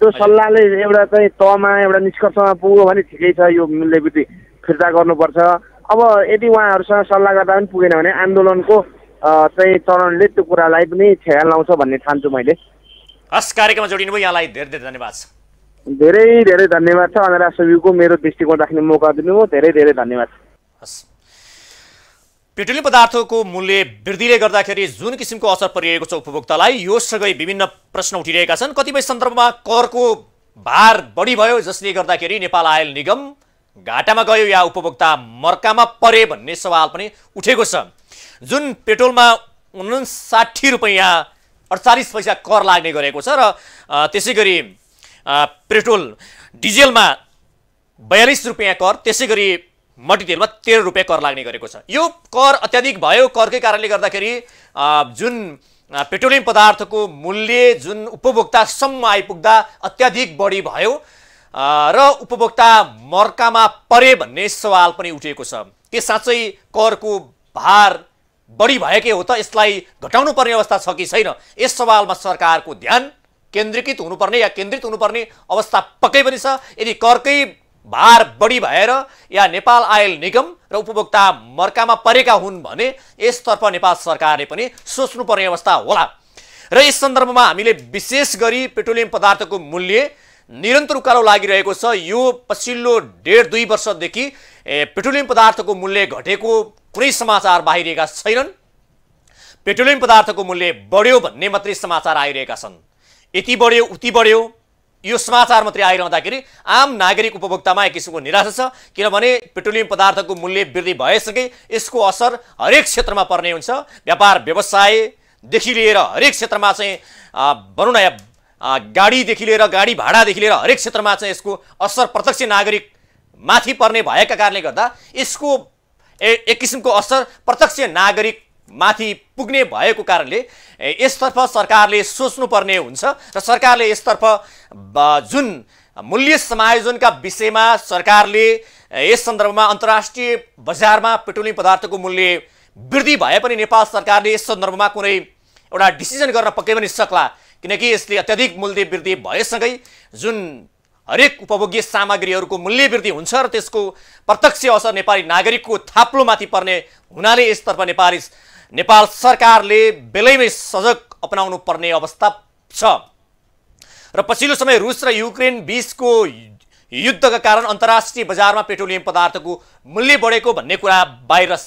Speaker 1: त्यो सल्लाहले एउटा
Speaker 3: चाहिँ तहमा एउटा निष्कर्षमा पुग्यो भने ठिकै छ यो मिल्ने बित्ति फिर्ता गर्नुपर्छ अब यदि उहाँहरूसँग सल्लाह गर्दा पनि पुगेन भने आन्दोलनको चाहिँ चरणले त्यो कुरालाई पनि ख्याल लाउँछ भन्ने ठान्छु मैले
Speaker 1: हस् कार्यक्रममा जोडिनु भयो यहाँलाई धेरै धेरै धन्यवाद छ
Speaker 3: धेरै धेरै धन्यवाद छ अनिरा सुविको मेरो दृष्टिकोण राख्ने मौका दिनुभयो धेरै धेरै धन्यवाद
Speaker 1: हस् पेट्रोलियम पदार्थको मूल्य वृद्धिले गर्दाखेरि जुन किसिमको असर परिरहेको छ उपभोक्तालाई सँगै विभिन्न प्रश्न उठिरहेका छन् कतिपय सन्दर्भमा करको भार बढी भयो जसले गर्दाखेरि नेपाल आयल निगम घाटामा गयो या उपभोक्ता मर्कामा परे भन्ने सवाल पनि उठेको छ जुन पेट्रोलमा उन्साठी रुपियाँ अडचालिस पैसा कर लाग्ने गरेको छ र त्यसै गरी पेट्रोल डिजेलमा बयालिस रुपियाँ कर त्यसै गरी मट्टितेलमा तेह्र रुपियाँ कर लाग्ने गरेको छ यो कर अत्याधिक भयो करकै कारणले गर्दाखेरि जुन पेट्रोलियम पदार्थको मूल्य जुन उपभोक्तासम्म आइपुग्दा अत्याधिक बढी भयो र उपभोक्ता मर्कामा परे भन्ने सवाल पनि उठेको छ के साँच्चै करको भार बढी भएकै हो त यसलाई घटाउनु पर्ने अवस्था छ कि छैन यस सवालमा सरकारको ध्यान केन्द्रीकृत हुनुपर्ने या केन्द्रित हुनुपर्ने अवस्था पक्कै पनि छ यदि करकै भार बढी भएर या नेपाल आयल निगम र उपभोक्ता मर्कामा परेका हुन् भने यसतर्फ नेपाल सरकारले पनि सोच्नुपर्ने अवस्था होला र यस सन्दर्भमा हामीले विशेष गरी पेट्रोलियम पदार्थको मूल्य निरन्तर उकालो लागिरहेको छ यो पछिल्लो डेढ दुई वर्षदेखि पेट्रोलियम पदार्थको मूल्य घटेको कुनै समाचार बाहिरिएका छैनन् पेट्रोलियम पदार्थको मूल्य बढ्यो भन्ने मात्रै समाचार आइरहेका छन् यति बढ्यो उति बढ्यो यो समाचार मात्रै आइरहँदाखेरि आम नागरिक उपभोक्तामा एक किसिमको निराशा छ किनभने पेट्रोलियम पदार्थको मूल्य वृद्धि भएसँगै यसको असर हरेक क्षेत्रमा पर्ने हुन्छ व्यापार व्यवसायदेखि लिएर हरेक क्षेत्रमा चाहिँ भनौँ न गाडीदेखि लिएर गाडी भाडादेखि लिएर हरेक क्षेत्रमा चाहिँ यसको असर प्रत्यक्ष नागरिक माथि पर्ने भएका कारणले गर्दा यसको एक किसिमको असर प्रत्यक्ष नागरिक माथि पुग्ने भएको कारणले यसतर्फ सरकारले सोच्नुपर्ने हुन्छ र सरकारले यसतर्फ जुन मूल्य समायोजनका विषयमा सरकारले यस सन्दर्भमा अन्तर्राष्ट्रिय बजारमा पेट्रोलियम पदार्थको मूल्य वृद्धि भए पनि नेपाल सरकारले यस सन्दर्भमा कुनै एउटा डिसिजन गर्न पक्कै पनि सक्ला किनकि यसले अत्याधिक मूल्य वृद्धि भएसँगै जुन हरेक उपभोग्य सामग्रीहरूको मूल्य वृद्धि हुन्छ र त्यसको प्रत्यक्ष असर नेपाली नागरिकको थाप्लोमाथि पर्ने हुनाले यसतर्फ नेपाली नेपाल सरकारले बेलैमै सजग अपनाउनु पर्ने अवस्था छ र पछिल्लो समय रुस र युक्रेन बिचको युद्धका कारण अन्तर्राष्ट्रिय बजारमा पेट्रोलियम पदार्थको मूल्य बढेको भन्ने कुरा बाहिर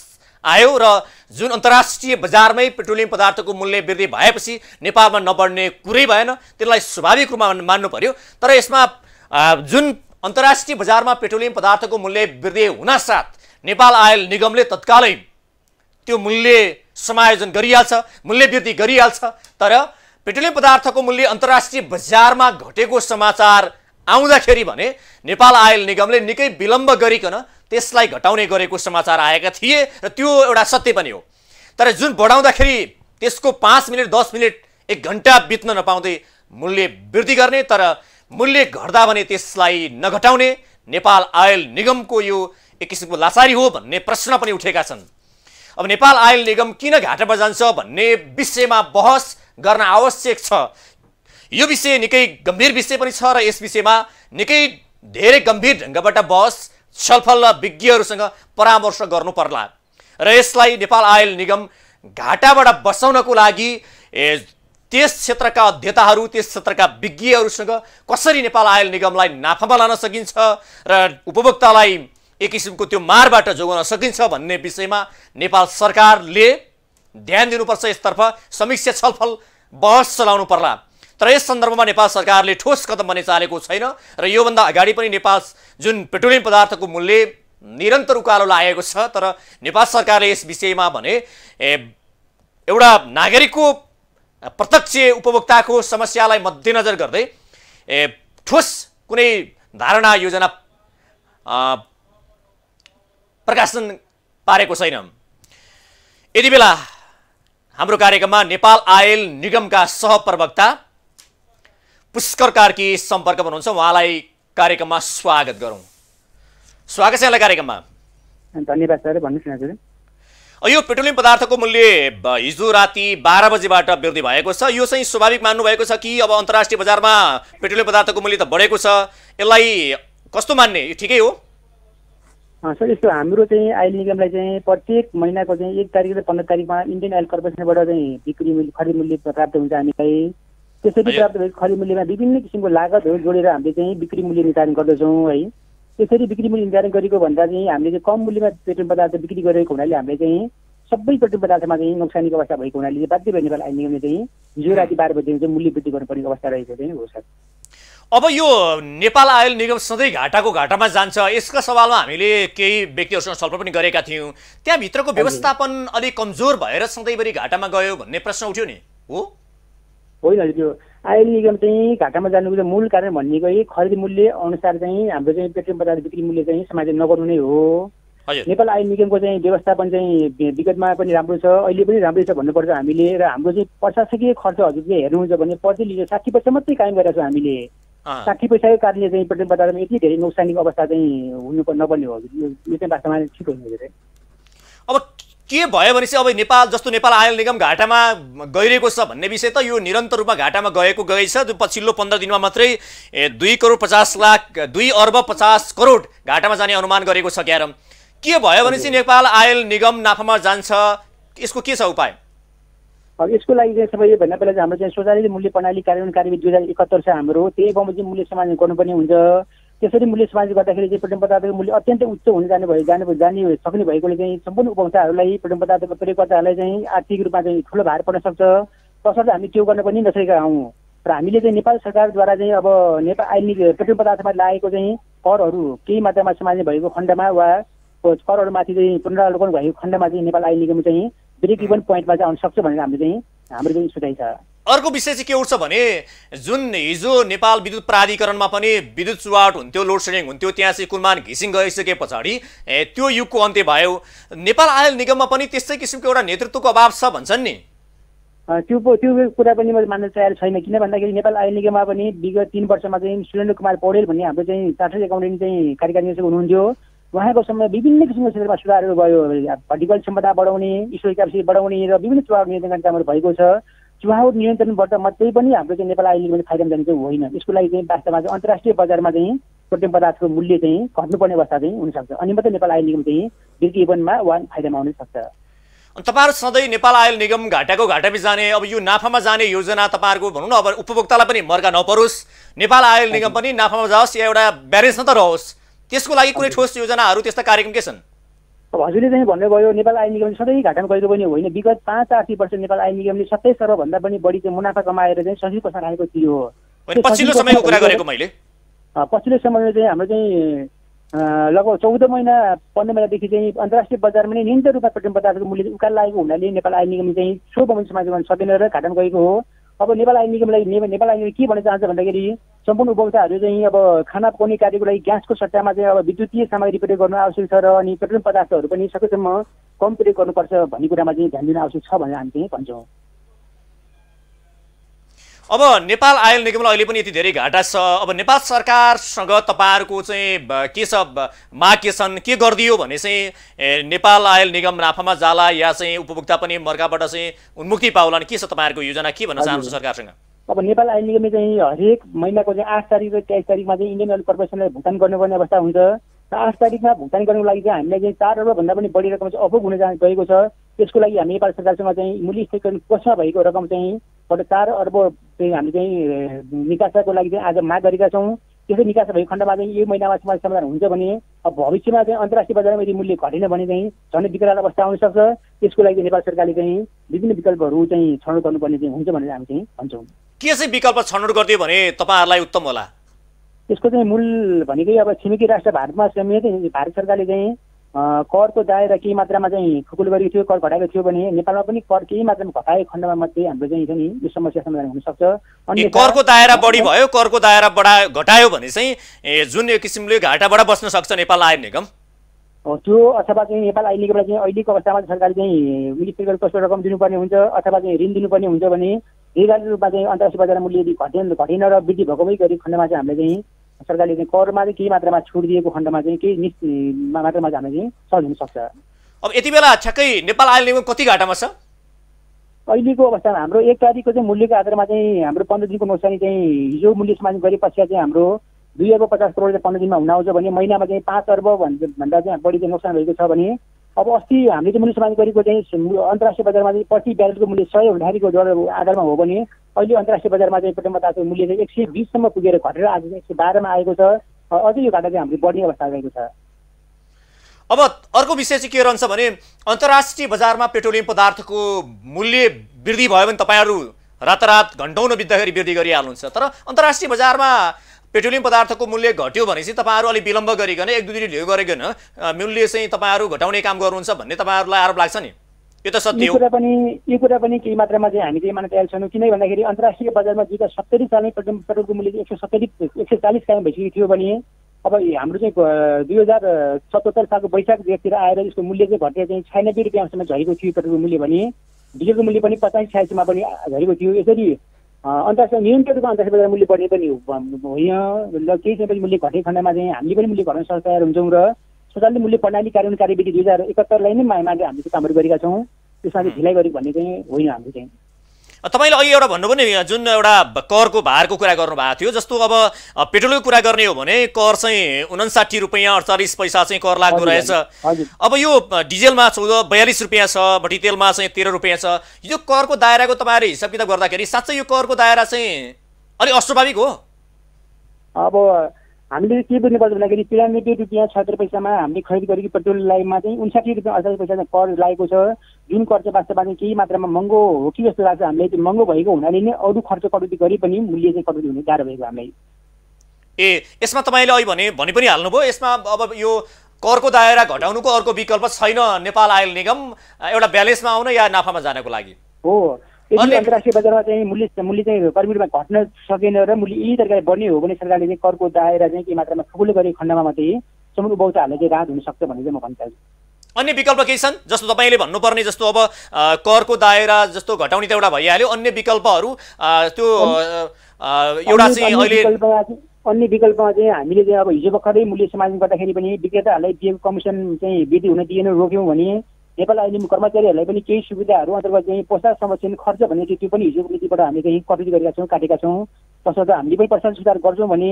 Speaker 1: आयो र जुन अन्तर्राष्ट्रिय बजारमै पेट्रोलियम पदार्थको मूल्य वृद्धि भएपछि नेपालमा नबढ्ने कुरै भएन त्यसलाई स्वाभाविक रूपमा मान्नु पर्यो तर यसमा जुन अन्तर्राष्ट्रिय बजारमा पेट्रोलियम पदार्थको मूल्य वृद्धि हुनासाथ नेपाल आयल निगमले तत्कालै त्यो मूल्य समायोजन गरिहाल्छ मूल्य वृद्धि गरिहाल्छ तर पेट्रोलियम पदार्थको मूल्य अन्तर्राष्ट्रिय बजारमा घटेको समाचार आउँदाखेरि भने नेपाल आयल निगमले निकै विलम्ब गरिकन त्यसलाई घटाउने गरेको समाचार आएका थिए र त्यो एउटा सत्य पनि हो तर जुन बढाउँदाखेरि त्यसको पाँच मिनट दस मिनट एक घन्टा बित्न नपाउँदै मूल्य वृद्धि गर्ने तर मूल्य घट्दा भने त्यसलाई नघटाउने नेपाल आयल निगमको यो एक किसिमको लाचारी हो भन्ने प्रश्न पनि उठेका छन् अब नेपाल आयल निगम किन घाटामा जान्छ भन्ने विषयमा बहस गर्न आवश्यक छ यो विषय निकै गम्भीर विषय पनि छ र यस विषयमा निकै धेरै गम्भीर ढङ्गबाट बहस छलफल र विज्ञहरूसँग परामर्श गर्नु पर्ला र यसलाई नेपाल आयल निगम घाटाबाट बसाउनको लागि त्यस क्षेत्रका अध्येताहरू त्यस क्षेत्रका विज्ञहरूसँग कसरी नेपाल आयल निगमलाई नाफामा लान सकिन्छ र उपभोक्तालाई एक किसिमको त्यो मारबाट जोगाउन सकिन्छ भन्ने विषयमा नेपाल सरकारले ध्यान दिनुपर्छ यसतर्फ समीक्षा छलफल बहस चलाउनु पर्ला तर यस सन्दर्भमा नेपाल सरकारले ठोस कदम भन्ने चालेको छैन र योभन्दा अगाडि पनि नेपाल जुन पेट्रोलियम पदार्थको मूल्य निरन्तर उकालो लागेको छ तर नेपाल सरकारले यस विषयमा भने एउटा नागरिकको प्रत्यक्ष उपभोक्ताको समस्यालाई मध्यनजर गर्दै ए ठोस कुनै धारणा योजना प्रकाशन पारेको छैन यति बेला हाम्रो कार्यक्रममा नेपाल आयल निगमका सहप्रवक्ता पुष्कर कार्की सम्पर्कमा हुनुहुन्छ उहाँलाई कार्यक्रममा स्वागत गरौँ स्वागत छ यहाँलाई कार्यक्रममा
Speaker 4: धन्यवाद सर भन्नुहोस् न हजुर
Speaker 1: यो पेट्रोलियम पदार्थको मूल्य हिजो राति बाह्र बजेबाट वृद्धि भएको छ यो चाहिँ स्वाभाविक मान्नुभएको छ कि अब अन्तर्राष्ट्रिय बजारमा पेट्रोलियम पदार्थको मूल्य त बढेको छ यसलाई कस्तो मान्ने यो ठिकै हो
Speaker 4: सर यस्तो हाम्रो चाहिँ आयल निगमलाई चाहिँ प्रत्येक महिनाको चाहिँ एक तारिक र पन्ध्र तारिकमा इन्डियन आयल कर्पोरेसनबाट चाहिँ बिक्री मूल्य खरिद मूल्य प्राप्त हुन्छ हामीलाई त्यसरी प्राप्त भएको खरिद मूल्यमा विभिन्न किसिमको लागतहरू जोडेर हामीले चाहिँ बिक्री मूल्य निर्धारण गर्दछौँ है त्यसरी बिक्री मूल्य निर्धारण गरेको भन्दा चाहिँ हामीले चाहिँ कम मूल्यमा पेट्रोल पदार्थ बिक्री गरेको हुनाले हामीले चाहिँ सबै पेट्रोल पदार्थमा चाहिँ नोक्सानीको अवस्था भएको हुनाले बाध्य भयो नेपाल आइ निगमले चाहिँ हिजो राति बाह्र बजी चाहिँ मूल्य वृद्धि गर्नुपर्ने अवस्था रहेको चाहिँ हो सर
Speaker 1: अब यो नेपाल आयल निगम सधैँ घाटाको घाटामा जान्छ यसका सवालमा हामीले केही व्यक्तिहरूसँग छलफल पनि गरेका थियौँ त्यहाँभित्रको व्यवस्थापन अलिक कमजोर भएर सधैँभरि घाटामा गयो भन्ने प्रश्न उठ्यो नि हो
Speaker 4: होइन त्यो आयल निगम चाहिँ घाटामा जानुको चाहिँ मूल कारण भनिएको है खरिद मूल्य अनुसार चाहिँ हाम्रो चाहिँ पेट्रोल पदार्थ बिक्री मूल्य चाहिँ समाज नगर्नु नै हो नेपाल आयल निगमको चाहिँ व्यवस्थापन चाहिँ विगतमा पनि राम्रो छ अहिले पनि राम्रै छ भन्नुपर्छ हामीले र हाम्रो चाहिँ प्रशासकीय खर्चहरू चाहिँ हेर्नुहुन्छ भने प्रति लिटर साठी पैसा मात्रै कायम गरेको छौँ हामीले साठी पैसाको कारणले चाहिँ पेट्रोल पदार्थमा यति धेरै नोक्सानीको अवस्था चाहिँ हुनु नपर्ने हो यो चाहिँ वास्तवमा
Speaker 1: ठिक हुनु अब के भयो भने चाहिँ अब नेपाल जस्तो नेपाल आयल निगम घाटामा गइरहेको छ भन्ने विषय त यो निरन्तर रूपमा घाटामा गएको गएछ जो पछिल्लो पन्ध्र दिनमा मात्रै दुई करोड पचास लाख दुई अर्ब पचास करोड घाटामा जाने अनुमान गरेको छ क्यारम के भयो भने चाहिँ नेपाल आयल निगम नाफामा जान्छ यसको के छ उपाय
Speaker 4: यसको लागि चाहिँ सबैले भन्दा पहिला चाहिँ हाम्रो चाहिँ स्वचालित मूल्य प्रणाली कार्यान्वयन कार्यविधि दुई हजार छ हाम्रो त्यही बमोजिम मूल्य समाधान गर्नुपर्ने हुन्छ त्यसरी मूल्य समाज गर्दाखेरि चाहिँ पेट्रोलियम पदार्थको मूल्य अत्यन्तै उच्च हुन जाने भयो जाने जाने सक्ने भएकोले चाहिँ सम्पूर्ण उपभोक्ताहरूलाई पेट्रोलियम पदार्थको प्रयोगकर्ताहरूलाई चाहिँ आर्थिक रूपमा चाहिँ ठुलो भार पर्न सक्छ तसर्थ हामी त्यो गर्न पनि नसकेका हौँ र हामीले चाहिँ नेपाल सरकारद्वारा चाहिँ अब नेपाल आइली पेट्रोल पदार्थमा लागेको चाहिँ करहरू केही मात्रामा समाज भएको खण्डमा वा करहरूमाथि चाहिँ पुनरावलोकन भएको खण्डमा चाहिँ नेपाल आइल चाहिँ ब्रेक इभन पोइन्टमा चाहिँ आउन सक्छ भनेर हामीले चाहिँ हाम्रो चाहिँ सुझाइ छ
Speaker 1: अर्को विषय चाहिँ के उठ्छ भने जुन हिजो नेपाल विद्युत प्राधिकरणमा पनि विद्युत चुवाट हुन्थ्यो लोड सेडिङ हुन्थ्यो त्यहाँ चाहिँ कुलमान घिसिङ गइसके पछाडि त्यो युगको अन्त्य भयो नेपाल आयल निगममा पनि त्यस्तै किसिमको एउटा नेतृत्वको अभाव छ भन्छन् नि
Speaker 4: त्यो त्यो कुरा पनि मैले मान्न तयार छैन किन भन्दाखेरि नेपाल आयल निगममा पनि विगत तिन वर्षमा चाहिँ सुरेन्द्र कुमार पौडेल भन्ने हाम्रो चाहिँ चार्टर्ड एकाउन्टेन्ट चाहिँ कार्यकारी निर्देशक हुनुहुन्थ्यो उहाँको समय विभिन्न किसिमको क्षेत्रमा सुधारहरू भयो भर्टिकल क्षमता बढाउने स्टोरेज क्यापेसिटी बढाउने र विभिन्न चुनाव नियन्त्रणका कामहरू भएको छ चुहाव नियन्त्रणबाट मात्रै पनि हाम्रो चाहिँ नेपाल अहिले मैले फाइदा जाने चाहिँ होइन यसको लागि चाहिँ वास्तवमा चाहिँ अन्तर्राष्ट्रिय बजारमा चाहिँ पेट्रोलियम पदार्थको मूल्य चाहिँ घट्नुपर्ने अवस्था चाहिँ हुनसक्छ अनि मात्रै नेपाल आयल निगम चाहिँ ब्रेक इभनमा वा फाइदामा आउन सक्छ
Speaker 1: तपाईँहरू सधैँ नेपाल आयल निगम घाटाको घाटा जाने अब यो नाफामा जाने योजना तपाईँहरूको भनौँ न अब उपभोक्तालाई पनि मर्का नपरोस् नेपाल आयल निगम पनि नाफामा जाओस् या एउटा ब्यालेन्समा मात्र रहोस् त्यसको लागि कुनै ठोस योजनाहरू त्यस्ता कार्यक्रम के छन्
Speaker 4: अब हजुरले चाहिँ भन्नुभयो नेपाल आय निगमले सधैँ घाटामा गएको पनि होइन विगत पाँच आर्थिक वर्ष नेपाल आय निगमले सत्ताइस अर्बभन्दा पनि बढी चाहिँ मुनाफा कमाएर चाहिँ सजिलो पैसा आएको थियो
Speaker 1: पछिल्लो समयको कुरा गरेको मैले
Speaker 4: पछिल्लो समयमा चाहिँ हाम्रो चाहिँ लगभग चौध महिना पन्ध्र महिनादेखि चाहिँ अन्तर्राष्ट्रिय बजारमा नै निरन्तर रूपमा पेट्रोल पदार्थको मूल्य उकाल लागेको हुनाले नेपाल आय निगमले चाहिँ सो समाज गर्न सकेन र घाटामा गएको हो अब नेपाल आय निगमलाई नेपाल आय निगमले के भन्न चाहन्छ भन्दाखेरि सम्पूर्ण उपभोक्ताहरू चाहिँ अब खाना पकाउने कार्यको लागि ग्यासको सट्टामा चाहिँ अब विद्युतीय सामग्री प्रयोग गर्नु आवश्यक छ र अनि पेट्रोलियम पदार्थहरू पनि सकेसम्म कम प्रयोग गर्नुपर्छ भन्ने कुरामा चाहिँ ध्यान दिन आवश्यक छ भनेर हामी चाहिँ भन्छौँ
Speaker 1: अब नेपाल आयल निगमलाई अहिले पनि यति धेरै घाटा छ अब नेपाल सरकारसँग तपाईँहरूको चाहिँ के छ माग के छन् के गरिदियो भने चाहिँ नेपाल आयल निगम नाफामा जाला या चाहिँ उपभोक्ता पनि मर्काबाट चाहिँ उन्मुक्ति पाउला के छ तपाईँहरूको योजना के भन्न चाहन्छु सरकारसँग
Speaker 4: अब नेपाल आयल निगमले चाहिँ हरेक महिनाको चाहिँ आठ तारिक र तेइस तारिकमा चाहिँ इन्डियन अयल कर्पोरेसनलाई भुक्तान गर्नुपर्ने अवस्था हुन्छ र आठ तारिकमा भुक्तान गर्नुको लागि चाहिँ हामीलाई चाहिँ चार अर्बभन्दा पनि बढी रकम चाहिँ अपुग हुन जा गएको छ त्यसको लागि हामी नेपाल सरकारसँग चाहिँ मूल्य स्थिरीकरण कोषमा भएको रकम चाहिँ पल्ट चार अर्ब चाहिँ हामी चाहिँ निकासाको लागि चाहिँ आज माग गरेका छौँ त्यसै निकास भएको खण्डमा चाहिँ यही महिनामा समाज समाधान हुन्छ भने अब भविष्यमा चाहिँ अन्तर्राष्ट्रिय बजारमा यदि मूल्य घटेन भने चाहिँ झन्डै विकराल अवस्था सक्छ त्यसको लागि नेपाल सरकारले चाहिँ विभिन्न विकल्पहरू चाहिँ छनौट गर्नुपर्ने चाहिँ हुन्छ भनेर हामी चाहिँ भन्छौँ
Speaker 1: के चाहिँ विकल्प छनौट गरिदियो भने तपाईँहरूलाई उत्तम होला
Speaker 4: यसको चाहिँ मूल भनेकै अब छिमेकी राष्ट्र भारतमा समेत भारत सरकारले चाहिँ करको दायरा केही मात्रामा चाहिँ खुकुल गरेको थियो कर घटाएको थियो भने नेपालमा पनि कर केही मात्रामा घटाए खण्डमा मात्रै हाम्रो चाहिँ नि यो समस्या समाधान हुनसक्छ अनि करको दायरा बढी भयो
Speaker 1: करको दायरा बढा घटायो भने चाहिँ जुन यो किसिमले घाटाबाट बस्न सक्छ नेपाल आय निगम
Speaker 4: त्यो अथवा चाहिँ नेपाल आय चाहिँ अहिलेको अवस्थामा सरकारले चाहिँ मिनिस्ट्रिकल कस्तो रकम दिनुपर्ने हुन्छ अथवा चाहिँ ऋण दिनुपर्ने हुन्छ भने रेगाली रूपमा चाहिँ अन्तर्राष्ट्रिय बजार मूल्य यदि घटेन घटेन र वृद्धि भएको गरी खण्डमा चाहिँ हामीले चाहिँ सरकारले चाहिँ करमा चाहिँ केही मात्रामा छुट दिएको खण्डमा चाहिँ केही निश्चित मात्रामा जान चाहिँ सहज
Speaker 1: हुनसक्छ अब यति बेला ठ्याक्कै नेपाल आयल निगम कति घाटामा छ
Speaker 4: अहिलेको अवस्थामा हाम्रो एक तारिकको चाहिँ मूल्यको आधारमा चाहिँ हाम्रो पन्ध्र दिनको नोक्सानी चाहिँ हिजो मूल्य समाज गरे पश्चात चाहिँ हाम्रो दुई अर्ब पचास करोड चाहिँ पन्ध्र दिनमा हुन आउँछ भने महिनामा चाहिँ पाँच अर्ब भन्दा चाहिँ बढी चाहिँ नोक्सान भएको छ भने अब अस्ति हामीले चाहिँ मूल्य समाज गरेको चाहिँ अन्तर्राष्ट्रिय बजारमा चाहिँ प्रति ब्यारेलको मूल्य सय हुँदाखेरिको डलर आधारमा हो भने अहिले अन्तर्राष्ट्रिय बजारमा चाहिँ पेट्रोल मूल्य चाहिँ एक सय बिससम्म पुगेर घटेर आज चाहिँ एक सय बाह्रमा आएको छ अझै यो घाटा चाहिँ हामीले बढ्ने अवस्था रहेको छ
Speaker 1: अब अर्को विषय चाहिँ के रहन्छ भने अन्तर्राष्ट्रिय बजारमा पेट्रोलियम पदार्थको मूल्य वृद्धि भयो भने तपाईँहरू रातारात घन्टौँ न बित्दाखेरि वृद्धि गरिहाल्नुहुन्छ तर अन्तर्राष्ट्रिय बजारमा पेट्रोलियम पदार्थको मूल्य घट्यो भनेपछि तपाईँहरू अलिक विलम्ब गरिकन एक दुई दिन ढिलो गरिकन मूल्य चाहिँ तपाईँहरू घटाउने काम गर्नुहुन्छ भन्ने तपाईँहरूलाई आरोप लाग्छ नि यो त सत्य हो
Speaker 4: पनि यो कुरा पनि केही मात्रामा चाहिँ हामी केही मान्न तयार छैनौँ किन भन्दाखेरि अन्तर्राष्ट्रिय बजारमा दुई हजार सत्तरी सालमै पेट्रोल पेट्रोलको मूल्य एक सय सत्तरी एक सय चालिस कायम भइसकेको थियो भने अब हाम्रो चाहिँ दुई हजार सतहत्तर सालको वैशाख आएर यसको मूल्य चाहिँ घटेर चाहिँ छयानब्बे रुपियाँसम्म झरेको थियो पेट्रोलको मूल्य भने डिजलको मूल्य पनि पचास छयासीमा पनि झरेको थियो यसरी अन्तर्राष्ट्रिय नियन्त्रित रूपमा अन्तर्राष्ट्रिय मूल्य बढ्ने पनि होइन र केही समयपछि मूल्य घट्ने खण्डमा चाहिँ हामीले पनि मूल्य घट्न तयार हुन्छौँ र सरकारले मूल्य प्रणाली कार्यान्वयन कार्यविधि दुई हजार एकहत्तरलाई नै मानेर हामीले कामहरू गरेका छौँ त्यसमा चाहिँ ढिलाइ गरेको भन्ने चाहिँ होइन हामीले चाहिँ
Speaker 1: तपाईँले अघि एउटा भन्नुभयो नि जुन एउटा करको भारको कुरा गर्नुभएको थियो जस्तो अब पेट्रोलको कुरा गर्ने हो भने कर चाहिँ उन्साठी रुपियाँ अडचालिस पैसा चाहिँ कर लाग्दो रहेछ अब यो डिजेलमा चौध बयालिस रुपियाँ छ भटी तेलमा चाहिँ तेह्र रुपियाँ छ यो करको दायराको तपाईँहरू हिसाब किताब गर्दाखेरि साँच्चै यो करको दायरा चाहिँ अलिक अस्वाभाविक हो अब
Speaker 4: हामीले के बुझ्नुपर्छ भन्दाखेरि तिरानब्बे रुपियाँ छत्तर पैसामा हामीले खरिद गरेको पेट्रोललाई चाहिँ उन्साठी रुपियाँ अडचालिस पैसा कर लागेको छ जुन खर्च वास्तवमा केही मात्रामा महँगो हो कि जस्तो लाग्छ हामीलाई त्यो महँगो भएको हुनाले नै अरू खर्च कटौती गरे पनि मूल्य चाहिँ कटौती हुने गाह्रो भएको हामीलाई
Speaker 1: ए यसमा तपाईँले अहिले भने भनि पनि हाल्नुभयो यसमा अब यो करको दायरा घटाउनुको अर्को विकल्प छैन नेपाल आयल निगम एउटा ब्यालेन्समा आउन या नाफामा जानको लागि
Speaker 4: हो अन्तर्राष्ट्रिय बजारमा चाहिँ मूल्य मूल्य चाहिँ परमिटमा घट्न सकेन र मूल्य यही तरिकाले बढ्ने हो भने सरकारले चाहिँ करको दायरा चाहिँ केही मात्रामा ठुलो गरेको खण्डमा मात्रै समुद्र उपभोक्ताहरूलाई चाहिँ राहत हुनसक्छ भन्ने चाहिँ म भन्छु
Speaker 1: अन्य विकल्प केही छन् जस्तो तपाईँले भन्नुपर्ने जस्तो अब करको दायरा जस्तो घटाउने त एउटा भइहाल्यो अन्य विकल्पहरू त्यो एउटा चाहिँ अहिले
Speaker 4: अन्य विकल्पमा चाहिँ हामीले चाहिँ अब हिजो भर्खरै मूल्य समायोजन गर्दाखेरि पनि विक्रेताहरूलाई दिएको कमिसन चाहिँ वृद्धि हुन दिएन रोक्यौँ भने नेपाल अहिले कर्मचारीहरूलाई पनि केही सुविधाहरू अन्तर्गत चाहिँ पोसाक संरक्षण खर्च भन्ने त्यो पनि हिजोको नीतिबाट हामीले चाहिँ कटौती गरेका छौँ काटेका छौँ तसर्थ हामीले पनि प्रशासन सुधार गर्छौँ भने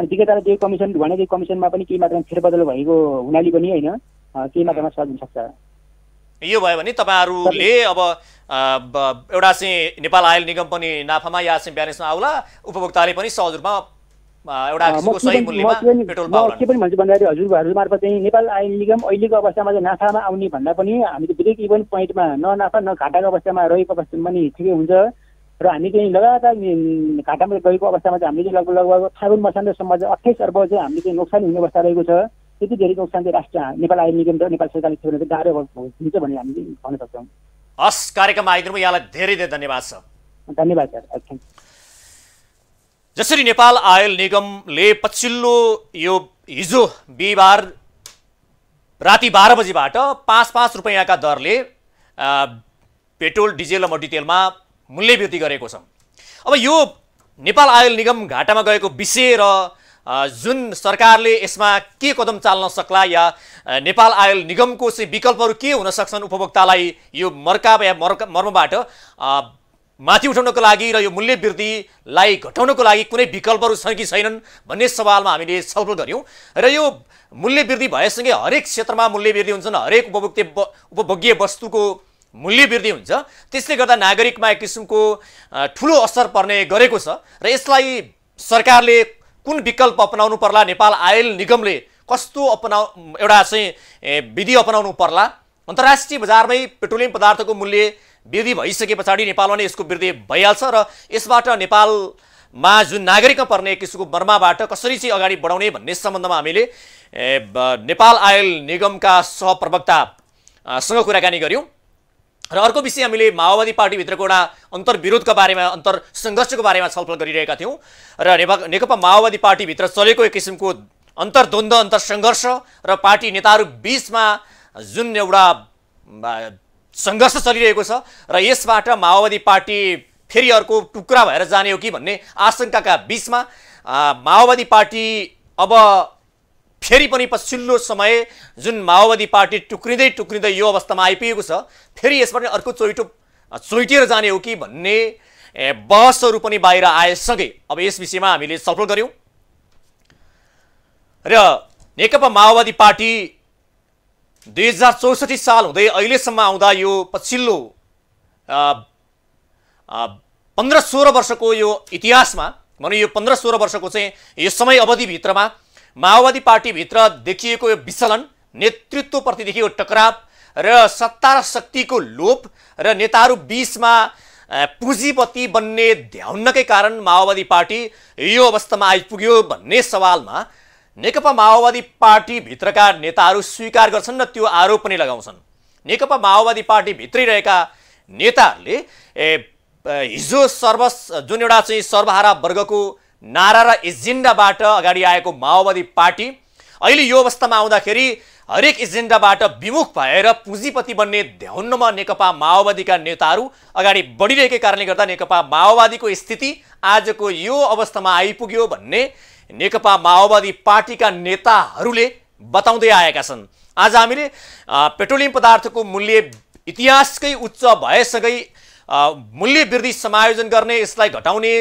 Speaker 4: अनि विक्रेतालाई दिएको कमिसन भनेको कमिसनमा पनि केही मात्रामा फेरबदल भएको हुनाले पनि होइन केही मात्रामा सहयोग हुन सक्छ
Speaker 1: यो भयो भने तपाईँहरूले अब एउटा चाहिँ नेपाल आयल निगम पनि नाफामा या चाहिँ ब्यालेन्समा आउला उपभोक्ताले पनि सहज रूपमा एउटा के पनि भन्छु
Speaker 4: भन्दाखेरि हजुरहरू मार्फत चाहिँ नेपाल आयल निगम अहिलेको अवस्थामा चाहिँ नाफामा आउने भन्दा पनि हामीले ब्रेक इभन पोइन्टमा न नाफा न घाटाको अवस्थामा रहेको अवस्थामा पनि ठिकै हुन्छ र हामी चाहिँ लगातार घाटामा गएको अवस्थामा चाहिँ हामीले लगभग लगभग फागुन मसान्तसम्म चाहिँ अठाइस अर्ब चाहिँ हामीले चाहिँ नोक्सान हुने अवस्था रहेको छ त्यति धेरै नोक्सान राष्ट्र नेपाल आयो निगम र नेपाल सरकारले थियो भने त गाह्रो हुन्छ भन्ने हामीले भन्न सक्छौँ
Speaker 1: हस् कार्यक्रममा आइदिनु यहाँलाई धेरै धेरै धन्यवाद छ धन्यवाद सर जसरी नेपाल आयल निगमले पछिल्लो यो हिजो बिहिबार राति बाह्र बजीबाट पाँच पाँच रुपियाँका दरले पेट्रोल डिजेल र मट्टी तेलमा वृद्धि गरेको छ अब यो नेपाल आयल निगम घाटामा गएको विषय र जुन सरकारले यसमा के कदम चाल्न सक्ला या नेपाल आयल निगमको चाहिँ विकल्पहरू के हुन सक्छन् उपभोक्तालाई यो मर्का या मर्का मर्मबाट माथि उठाउनको लागि र यो मूल्य वृद्धिलाई घटाउनको लागि कुनै विकल्पहरू छन् कि छैनन् भन्ने सवालमा हामीले छलफल गऱ्यौँ र यो मूल्य वृद्धि भएसँगै हरेक क्षेत्रमा मूल्य वृद्धि हुन्छन् हरेक उपभोक्ते उपभोग्य वस्तुको मूल्य वृद्धि हुन्छ त्यसले गर्दा नागरिकमा एक किसिमको ठुलो असर पर्ने गरेको छ र यसलाई सरकारले कुन विकल्प अपनाउनु पर्ला नेपाल आयल निगमले कस्तो अपनाउ एउटा चाहिँ विधि अपनाउनु पर्ला अन्तर्राष्ट्रिय बजारमै पेट्रोलियम पदार्थको मूल्य वृद्धि भइसके पछाडि नेपालमा नै यसको वृद्धि भइहाल्छ र यसबाट नेपालमा जुन नागरिकमा पर्ने किसिमको मर्माबाट कसरी चाहिँ अगाडि बढाउने भन्ने सम्बन्धमा हामीले नेपाल आयल निगमका सहप्रवक्तासँग कुराकानी गऱ्यौँ र अर्को विषय हामीले माओवादी पार्टीभित्रको एउटा अन्तर्विरोधका बारेमा अन्तर सङ्घर्षको बारेमा छलफल गरिरहेका थियौँ र नेपा नेकपा माओवादी पार्टीभित्र चलेको एक किसिमको अन्तर्द्वन्द्व अन्तर सङ्घर्ष र पार्टी नेताहरू बिचमा जुन एउटा सङ्घर्ष चलिरहेको छ र यसबाट माओवादी पार्टी फेरि अर्को टुक्रा भएर जाने हो कि भन्ने आशङ्काका बिचमा माओवादी पार्टी अब फेरि पनि पछिल्लो समय जुन माओवादी पार्टी टुक्रिँदै टुक्रिँदै यो अवस्थामा आइपुगेको छ फेरि यसबाट अर्को चोइटो चोइटिएर जाने हो कि भन्ने बहसहरू पनि बाहिर आएसँगै अब यस विषयमा हामीले सफल गऱ्यौँ र नेकपा माओवादी पार्टी दुई हजार चौसठी साल हुँदै अहिलेसम्म आउँदा यो पछिल्लो पन्ध्र सोह्र वर्षको यो इतिहासमा भनौँ यो पन्ध्र सोह्र वर्षको चाहिँ यो समय अवधिभित्रमा माओवादी पार्टीभित्र देखिएको यो विचलन नेतृत्वप्रति देखिएको टकराव र सत्ता र शक्तिको लोप र नेताहरू बिचमा पुँजीपति बन्ने ध्याउनकै कारण माओवादी पार्टी यो अवस्थामा आइपुग्यो भन्ने सवालमा नेकपा माओवादी पार्टीभित्रका नेताहरू स्वीकार गर्छन् र त्यो आरोप पनि लगाउँछन् नेकपा माओवादी पार्टीभित्रै रहेका नेताहरूले हिजो सर्व जुन एउटा चाहिँ सर्वहारा वर्गको नारा र एजेन्डाबाट अगाडि आएको माओवादी पार्टी अहिले यो अवस्थामा आउँदाखेरि हरेक एजेन्डाबाट विमुख भएर पुँजीपति बन्ने ध्याउन्नमा नेकपा माओवादीका नेताहरू अगाडि बढिरहेकै कारणले गर्दा नेकपा माओवादीको स्थिति आजको यो अवस्थामा आइपुग्यो भन्ने नेकपा माओवादी पार्टीका नेताहरूले बताउँदै आएका छन् आज हामीले पेट्रोलियम पदार्थको मूल्य इतिहासकै उच्च भएसँगै मूल्य वृद्धि समायोजन गर्ने यसलाई घटाउने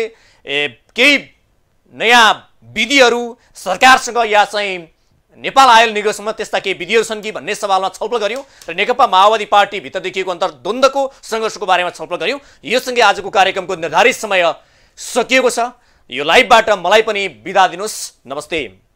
Speaker 1: केही नयाँ विधिहरू सरकारसँग या चाहिँ नेपाल आयल निगमसम्म त्यस्ता केही विधिहरू छन् कि भन्ने सवालमा छलफल गऱ्यौँ र नेकपा माओवादी पार्टीभित्र देखिएको अन्तर्द्वन्द्वको सङ्घर्षको बारेमा छलफल गऱ्यौँ योसँगै आजको कार्यक्रमको निर्धारित समय सकिएको छ यो लाइभबाट मलाई पनि बिदा दिनुहोस् नमस्ते